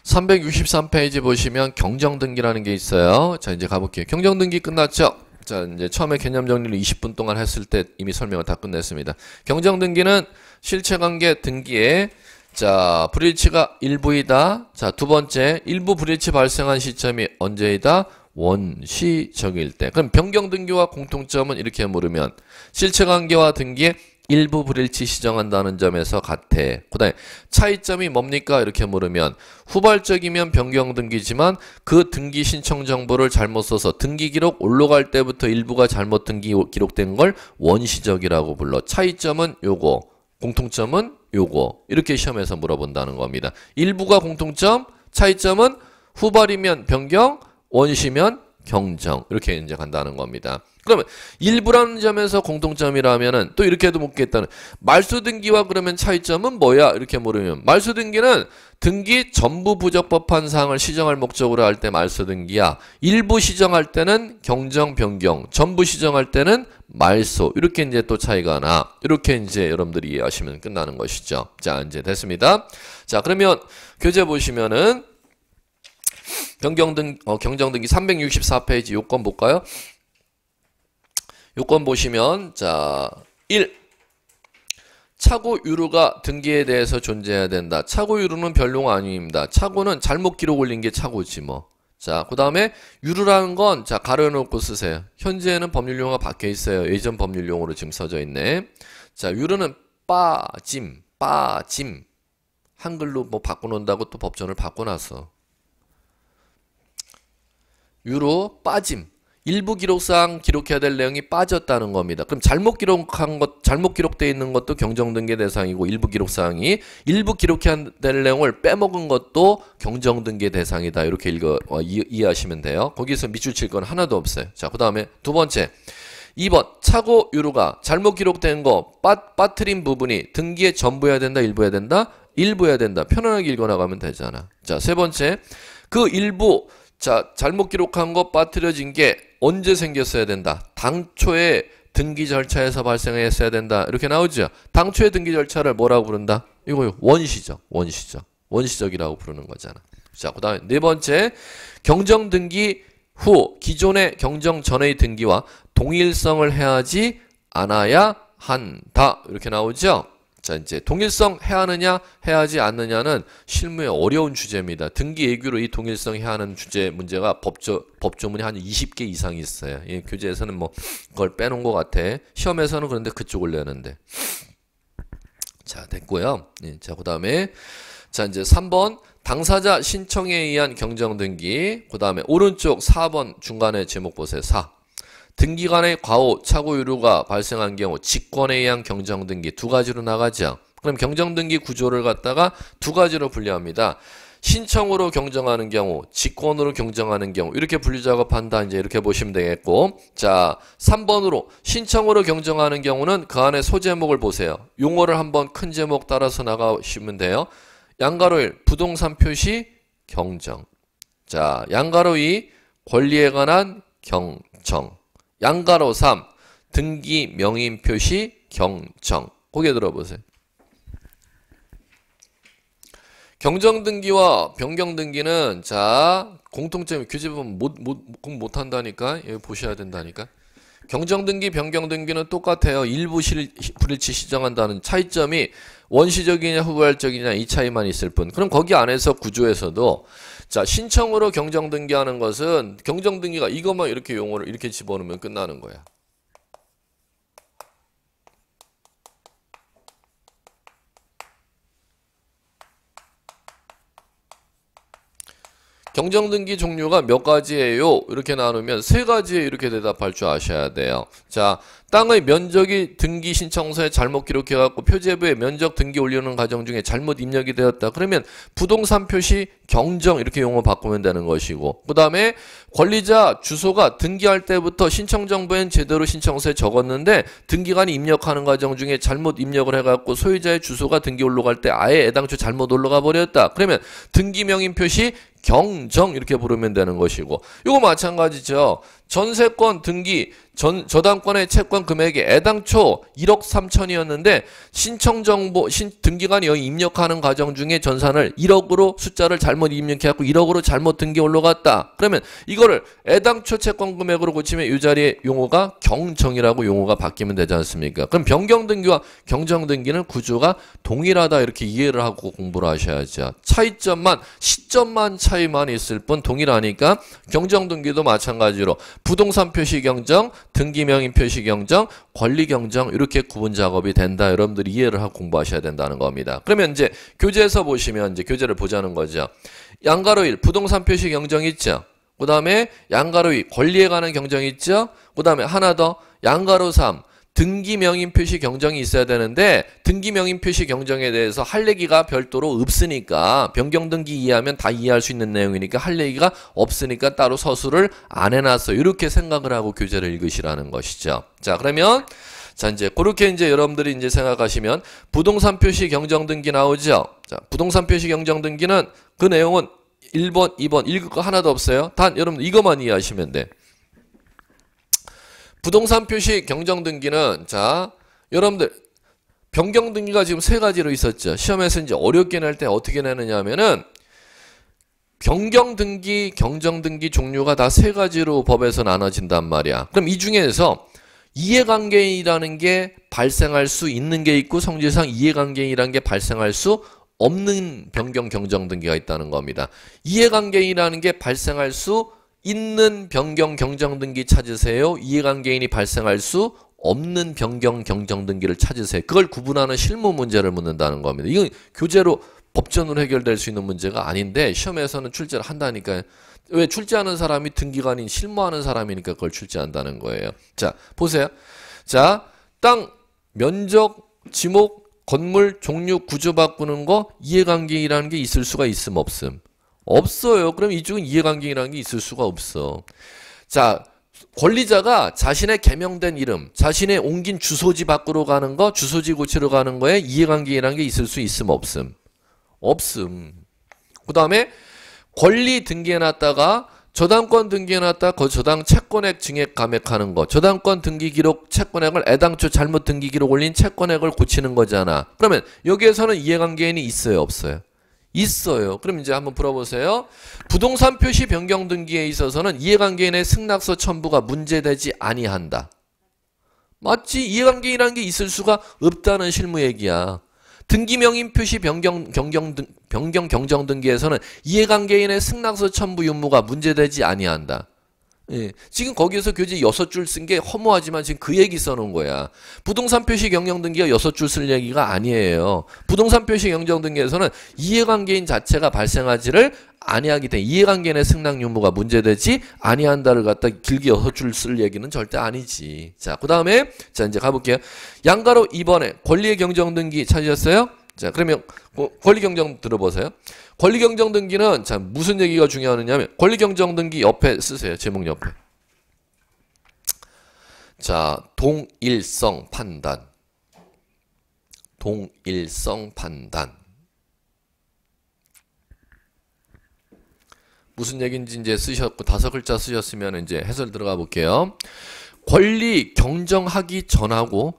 363페이지 보시면 경정등기라는 게 있어요. 자, 이제 가볼게요. 경정등기 끝났죠? 자, 이제 처음에 개념 정리를 20분 동안 했을 때 이미 설명을 다 끝냈습니다. 경정등기는 실체관계 등기에 자, 불일치가 일부이다. 자, 두 번째, 일부 불일치 발생한 시점이 언제이다? 원시적일 때. 그럼 변경등기와 공통점은 이렇게 물으면 실체관계와 등기에 일부 불일치 시정한다는 점에서 같아. 그 다음에 차이점이 뭡니까? 이렇게 물으면 후발적이면 변경 등기지만 그 등기 신청 정보를 잘못 써서 등기 기록 올라갈 때부터 일부가 잘못 등기 기록된 걸 원시적이라고 불러. 차이점은 요거, 공통점은 요거. 이렇게 시험에서 물어본다는 겁니다. 일부가 공통점, 차이점은 후발이면 변경, 원시면 경정 이렇게 이제 간다는 겁니다. 그러면 일부라는 점에서 공통점이라면은 또 이렇게도 묻겠다는 말소 등기와 그러면 차이점은 뭐야 이렇게 물으면 말소 등기는 등기 전부 부적법한 사항을 시정할 목적으로 할 때 말소 등기야 일부 시정할 때는 경정 변경 전부 시정할 때는 말소 이렇게 이제 또 차이가 나 이렇게 이제 여러분들이 이해하시면 끝나는 것이죠. 자 이제 됐습니다. 자 그러면 교재 보시면은 변경등 어, 경정등기 364페이지 요건 볼까요? 요건 보시면 자 1. 차고 유루가 등기에 대해서 존재해야 된다. 차고 유루는 별로가 아닙니다. 차고는 잘못 기록 올린 게 차고지 뭐. 자, 그 다음에 유루라는 건 자 가려놓고 쓰세요. 현재에는 법률용어가 바뀌어 있어요. 예전 법률용어로 지금 써져 있네. 자, 유루는 빠짐, 빠짐. 한글로 뭐 바꿔놓는다고 또 법전을 바꿔놨어. 유로 빠짐. 일부 기록상 기록해야 될 내용이 빠졌다는 겁니다. 그럼 잘못 기록한 것, 잘못 기록되어 있는 것도 경정등계 대상이고 일부 기록사항이 일부 기록해야 될 내용을 빼먹은 것도 경정등계 대상이다. 이렇게 읽어 어, 이, 해하시면 돼요. 거기서 밑줄 칠 건 하나도 없어요. 자, 그 다음에 두 번째. 2번 차고 유로가 잘못 기록된 거 빠, 빠트린 부분이 등기에 전부해야 된다 일부해야 된다 일부해야 된다 편안하게 읽어나가면 되잖아 자세 번째 그 일부 자, 잘못 기록한 것 빠뜨려진 게 언제 생겼어야 된다. 당초에 등기 절차에서 발생했어야 된다. 이렇게 나오죠. 당초의 등기 절차를 뭐라고 부른다? 이거요. 원시적, 원시적. 원시적이라고 부르는 거잖아. 자, 그 다음에 네 번째, 경정 등기 후 기존의 경정 전의 등기와 동일성을 해야지 않아야 한다. 이렇게 나오죠. 자, 이제 동일성 해하느냐, 야 해하지 야 않느냐는 실무에 어려운 주제입니다. 등기 예규로 이 동일성 해하는 야 주제 문제가 법조, 법조문이 한 20개 이상 있어요. 예, 교재에서는 뭐, 그걸 빼놓은 것 같아. 시험에서는 그런데 그쪽을 내는데. 자, 됐고요. 예, 자, 그 다음에, 자, 이제 3번. 당사자 신청에 의한 경정등기. 그 다음에 오른쪽 4번 중간에 제목 보세요. 4. 등기간의 과오, 차고 유류가 발생한 경우 직권에 의한 경정등기 두 가지로 나가죠. 그럼 경정등기 구조를 갖다가 두 가지로 분류합니다. 신청으로 경정하는 경우, 직권으로 경정하는 경우 이렇게 분류 작업한다 이제 이렇게 보시면 되겠고 자 3번으로 신청으로 경정하는 경우는 그 안에 소제목을 보세요. 용어를 한번 큰 제목 따라서 나가시면 돼요. 양가로일 부동산 표시 경정 자 양가로 이 권리에 관한 경정 양가로 3 등기 명인 표시 경청 고개 들어보세요. 경정 등기와 변경 등기는 자 공통점이 규제법은 못못못 한다니까 여기 예, 보셔야 된다니까 경정 등기 변경 등기는 똑같아요 일부 실, 불일치 시정한다는 차이점이 원시적이냐 후발적이냐 이 차이만 있을 뿐 그럼 거기 안에서 구조에서도 자, 신청으로 경정 등기하는 것은 경정 등기가 이것만 이렇게 용어를 이렇게 집어넣으면 끝나는 거야. 경정등기 종류가 몇 가지예요? 이렇게 나누면 세 가지에 이렇게 대답할 줄 아셔야 돼요. 자, 땅의 면적이 등기 신청서에 잘못 기록해 갖고 표제부에 면적 등기 올려놓는 과정 중에 잘못 입력이 되었다. 그러면 부동산 표시 경정 이렇게 용어 바꾸면 되는 것이고 그다음에 권리자 주소가 등기할 때부터 신청 정보엔 제대로 신청서에 적었는데 등기관이 입력하는 과정 중에 잘못 입력을 해 갖고 소유자의 주소가 등기 올라갈 때 아예 애당초 잘못 올라가 버렸다. 그러면 등기 명인 표시 경정 이렇게 부르면 되는 것이고 이거 마찬가지죠. 전세권 등기 전, 저당권의 채권 금액이 애당초 1억 3천이었는데 신청 정보 신, 등기관이 여기 입력하는 과정 중에 전산을 1억으로 숫자를 잘못 입력해 갖고 1억으로 잘못 등기 올라갔다. 그러면 이거를 애당초 채권 금액으로 고치면 이 자리에 용어가 경정이라고 용어가 바뀌면 되지 않습니까? 그럼 변경 등기와 경정 등기는 구조가 동일하다 이렇게 이해를 하고 공부를 하셔야죠. 차이점만 시점만 차이 차이만 있을 뿐 동일하니까 경정 등기도 마찬가지로 부동산 표시 경정, 등기 명인 표시 경정, 권리 경정 이렇게 구분 작업이 된다. 여러분들이 이해를 하고 공부하셔야 된다는 겁니다. 그러면 이제 교재에서 보시면 이제 교재를 보자는 거죠. 양가로1 부동산 표시 경정 있죠. 그다음에 양가로 2 권리에 관한 경정 있죠. 그다음에 하나 더 양가로 3 등기 명인 표시 경정이 있어야 되는데 등기 명인 표시 경정에 대해서 할 얘기가 별도로 없으니까 변경 등기 이해하면 다 이해할 수 있는 내용이니까 할 얘기가 없으니까 따로 서술을 안 해놨어 이렇게 생각을 하고 교재를 읽으시라는 것이죠. 자 그러면 자 이제 그렇게 이제 여러분들이 이제 생각하시면 부동산 표시 경정 등기 나오죠. 자 부동산 표시 경정 등기는 그 내용은 1번, 2번 읽을 거 하나도 없어요. 단 여러분 이것만 이해하시면 돼. 부동산 표시 경정등기는 자 여러분들 변경등기가 지금 세 가지로 있었죠. 시험에서 이제 어렵게 낼 때 어떻게 내느냐 하면은 변경등기, 경정등기 종류가 다 세 가지로 법에서 나눠진단 말이야. 그럼 이 중에서 이해관계인이라는 게 발생할 수 있는 게 있고 성질상 이해관계인이라는 게 발생할 수 없는 변경 경정 등기가 있다는 겁니다. 이해관계인이라는 게 발생할 수 있는 변경 경정등기 찾으세요. 이해관계인이 발생할 수 없는 변경 경정등기를 찾으세요. 그걸 구분하는 실무 문제를 묻는다는 겁니다. 이건 교재로 법전으로 해결될 수 있는 문제가 아닌데 시험에서는 출제를 한다니까요. 왜 출제하는 사람이 등기관인 실무하는 사람이니까 그걸 출제한다는 거예요. 자, 보세요. 자, 땅, 면적, 지목, 건물, 종류, 구조 바꾸는 거 이해관계라는 인이게 있을 수가 있음 없음. 없어요. 그럼 이쪽은 이해관계라는 게 있을 수가 없어. 자, 권리자가 자신의 개명된 이름, 자신의 옮긴 주소지 밖으로 가는 거, 주소지 고치러 가는 거에 이해관계라는 게 있을 수 있음 없음. 없음. 그다음에 권리 등기해 놨다가 저당권 등기해 놨다 그 저당 채권액 증액 감액하는 거. 저당권 등기 기록 채권액을 애당초 잘못 등기 기록 올린 채권액을 고치는 거잖아. 그러면 여기에서는 이해관계인이 있어요, 없어요? 있어요. 그럼 이제 한번 풀어보세요. 부동산 표시 변경 등기에 있어서는 이해관계인의 승낙서 첨부가 문제되지 아니한다. 마치 이해관계인이라는 게 있을 수가 없다는 실무 얘기야. 등기명인 표시 변경 경경 등, 변경 경정 등기에서는 이해관계인의 승낙서 첨부 유무가 문제되지 아니한다. 예, 지금 거기에서 교재 여섯 줄 쓴 게 허무하지만 지금 그 얘기 써놓은 거야. 부동산 표시 경영등기가 여섯 줄 쓸 얘기가 아니에요. 부동산 표시 경영등기에서는 이해관계인 자체가 발생하지를 아니하기 때문에 이해관계 내 승낙 유무가 문제되지 아니한다를 갖다 길게 여섯 줄 쓸 얘기는 절대 아니지. 자, 그 다음에 자 이제 가볼게요. 양가로 이번에 권리의 경정등기 찾으셨어요? 자, 그러면 권리 경정 들어보세요. 권리경정 등기는 참 무슨 얘기가 중요하느냐면 권리경정 등기 옆에 쓰세요. 제목 옆에. 자, 동일성 판단. 동일성 판단. 무슨 얘긴지 이제 쓰셨고 다섯 글자 쓰셨으면 이제 해설 들어가 볼게요. 권리 경정하기 전하고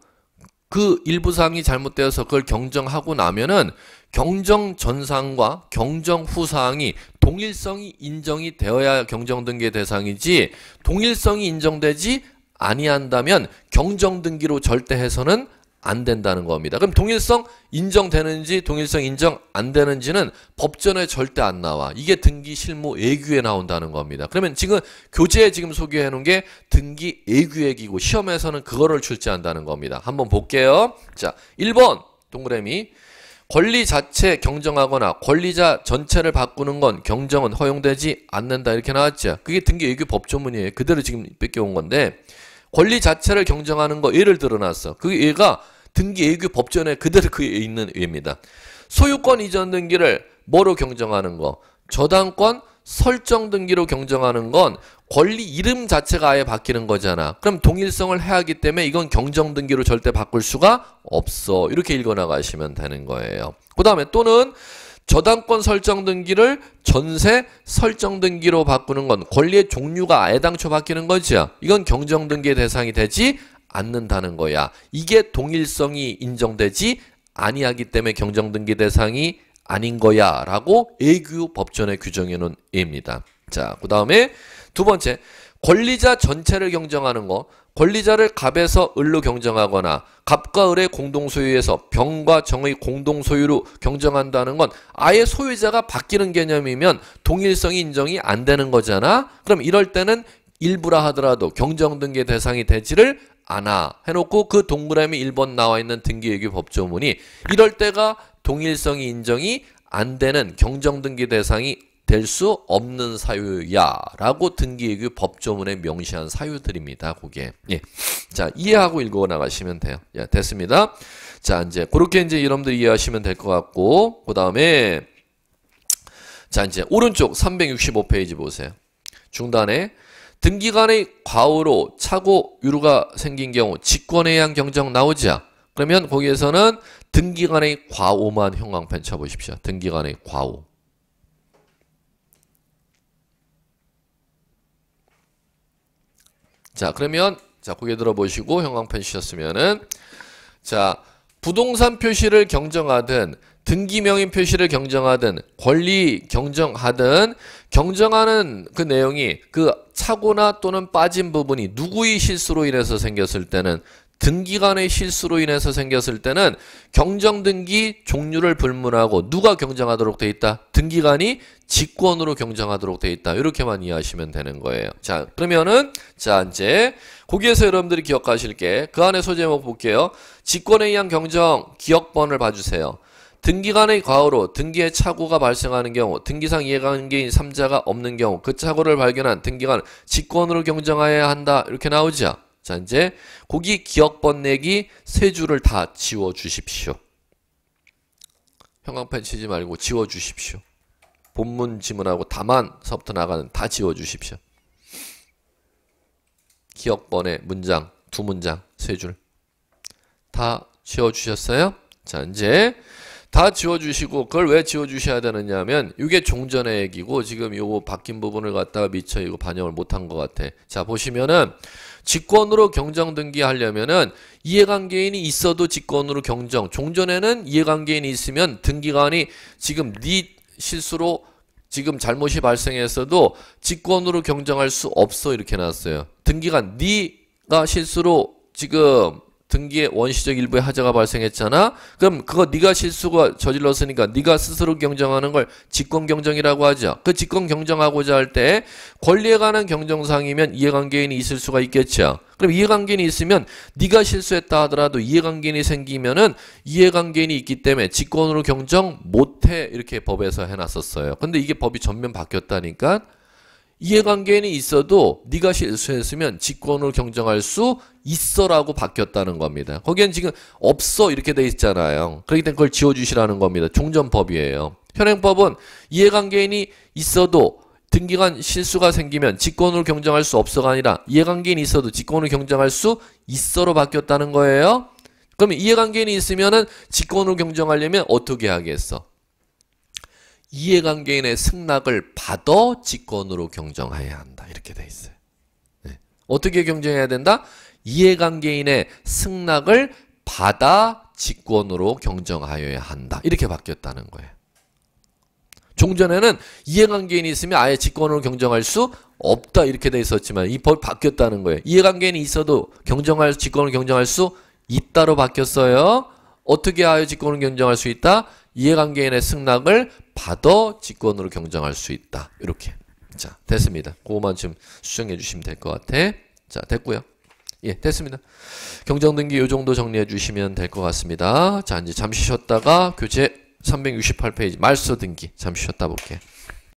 그 일부 사항이 잘못되어서 그걸 경정하고 나면은 경정 전상과 경정 후상이 동일성이 인정이 되어야 경정 등기 대상이지 동일성이 인정되지 아니한다면 경정 등기로 절대 해서는 안 된다는 겁니다. 그럼 동일성 인정되는지 동일성 인정 안 되는지는 법전에 절대 안 나와. 이게 등기 실무 예규에 나온다는 겁니다. 그러면 지금 교재에 지금 소개해 놓은 게 등기 예규액이고 시험에서는 그거를 출제한다는 겁니다. 한번 볼게요. 자, 1번 동그라미 권리 자체 경정하거나 권리자 전체를 바꾸는 건 경정은 허용되지 않는다 이렇게 나왔죠. 그게 등기 예규 법조문이에요. 그대로 지금 뺏겨온 건데 권리 자체를 경정하는 거 예를 들어놨어. 그 예가 등기 예규 법전에 그대로 그에 있는 예입니다. 소유권 이전 등기를 뭐로 경정하는 거? 저당권 설정 등기로 경정하는 건 권리 이름 자체가 아예 바뀌는 거잖아. 그럼 동일성을 해야 하기 때문에 이건 경정 등기로 절대 바꿀 수가 없어. 이렇게 읽어나가시면 되는 거예요. 그 다음에 또는 저당권 설정 등기를 전세 설정 등기로 바꾸는 건 권리의 종류가 아예 당초 바뀌는 거지요. 이건 경정 등기의 대상이 되지 않는다는 거야. 이게 동일성이 인정되지 아니하기 때문에 경정 등기 대상이 아닌 거야라고 애규 법전의규정에 놓은 예입니다. 자, 그다음에 두 번째 권리자 전체를 경정하는 거 권리자를 갑에서 을로 경정하거나 갑과 을의 공동소유에서 병과 정의 공동소유로 경정한다는 건 아예 소유자가 바뀌는 개념이면 동일성이 인정이 안 되는 거잖아. 그럼 이럴 때는 일부라 하더라도 경정등계 대상이 되지를 않아 해놓고 그 동그라미 1번 나와 있는 등기외교 법조문이 이럴 때가 동일성이 인정이 안 되는 경정등기 대상이 될 수 없는 사유야라고 등기외교 법조문에 명시한 사유들입니다. 그게 예. 자 이해하고 읽어 나가시면 돼요. 예, 됐습니다. 자 이제 그렇게 이제 여러분들 이해하시면 될 것 같고 그 다음에 자 이제 오른쪽 365페이지 보세요. 중단에 등기간의 과오로 차고 유류가 생긴 경우 직권에 의한 경정 나오죠. 그러면 거기에서는 등기간의 과오만 형광펜 쳐보십시오. 등기간의 과오. 자 그러면 자 고개 들어보시고 형광펜 치셨으면은 자 부동산 표시를 경정하든 등기 명인 표시를 경정하든 권리 경정하든 경정하는 그 내용이 그 차고나 또는 빠진 부분이 누구의 실수로 인해서 생겼을 때는 등기관의 실수로 인해서 생겼을 때는 경정등기 종류를 불문하고 누가 경정하도록 돼 있다? 등기관이 직권으로 경정하도록 돼 있다. 이렇게만 이해하시면 되는 거예요. 자 그러면은 자 이제 거기에서 여러분들이 기억하실 게 그 안에 소제목 볼게요. 직권에 의한 경정 기억번을 봐주세요. 등기간의 과오로 등기의 착오가 발생하는 경우 등기상 이해관계인 3자가 없는 경우 그 착오를 발견한 등기간 직권으로 경정하여야 한다 이렇게 나오죠. 자 이제 고기 기억번 내기 세 줄을 다 지워 주십시오. 형광펜 치지 말고 지워 주십시오. 본문 지문하고 다만서부터 나가는 다 지워 주십시오. 기억번의 문장 두 문장 세 줄 다 지워 주셨어요? 자 이제 다 지워주시고 그걸 왜 지워주셔야 되느냐 하면 이게 종전의 얘기고 지금 이거 바뀐 부분을 갖다가 미처 이거 반영을 못한 것 같아. 자 보시면은 직권으로 경정 등기하려면은 이해관계인이 있어도 직권으로 경정 종전에는 이해관계인이 있으면 등기관이 지금 네 실수로 지금 잘못이 발생했어도 직권으로 경정할 수 없어 이렇게 나왔어요 등기관 네가 실수로 지금 등기의 원시적 일부의 하자가 발생했잖아. 그럼 그거 네가 실수가 저질렀으니까 네가 스스로 경정하는 걸 직권 경정이라고 하죠. 그 직권 경정하고자 할 때 권리에 관한 경정상이면 이해관계인이 있을 수가 있겠죠. 그럼 이해관계인이 있으면 네가 실수했다 하더라도 이해관계인이 생기면은 이해관계인이 있기 때문에 직권으로 경정 못해 이렇게 법에서 해놨었어요. 근데 이게 법이 전면 바뀌었다니까 이해관계는 있어도 네가 실수했으면 직권을 경정할 수 있어라고 바뀌었다는 겁니다. 거기엔 지금 없어 이렇게 돼 있잖아요. 그렇기 때문에 그걸 지워주시라는 겁니다. 종전법이에요. 현행법은 이해관계인이 있어도 등기관 실수가 생기면 직권을 경정할 수 없어가 아니라 이해관계인이 있어도 직권을 경정할 수 있어로 바뀌었다는 거예요. 그럼 이해관계인이 있으면은 직권을 경정하려면 어떻게 하겠어? 이해관계인의 승낙을 받아 직권으로 경정해야 한다. 이렇게 돼 있어요. 네. 어떻게 경정해야 된다? 이해관계인의 승낙을 받아 직권으로 경정하여야 한다. 이렇게 바뀌었다는 거예요. 종전에는 이해관계인이 있으면 아예 직권으로 경정할 수 없다 이렇게 돼 있었지만 이 법 바뀌었다는 거예요. 이해관계인이 있어도 경정할 직권을 경정할 수 있다로 바뀌었어요. 어떻게 하여 직권을 경정할 수 있다? 이해관계인의 승낙을 받아 직권으로 경정할수 있다. 이렇게. 자, 됐습니다. 그거만 지금 수정해 주시면 될 것 같아. 자, 됐고요. 예, 됐습니다. 경정등기 요 정도 정리해 주시면 될 것 같습니다. 자, 이제 잠시 쉬었다가 교재 368페이지 말소 등기 잠시 쉬었다 볼게. 요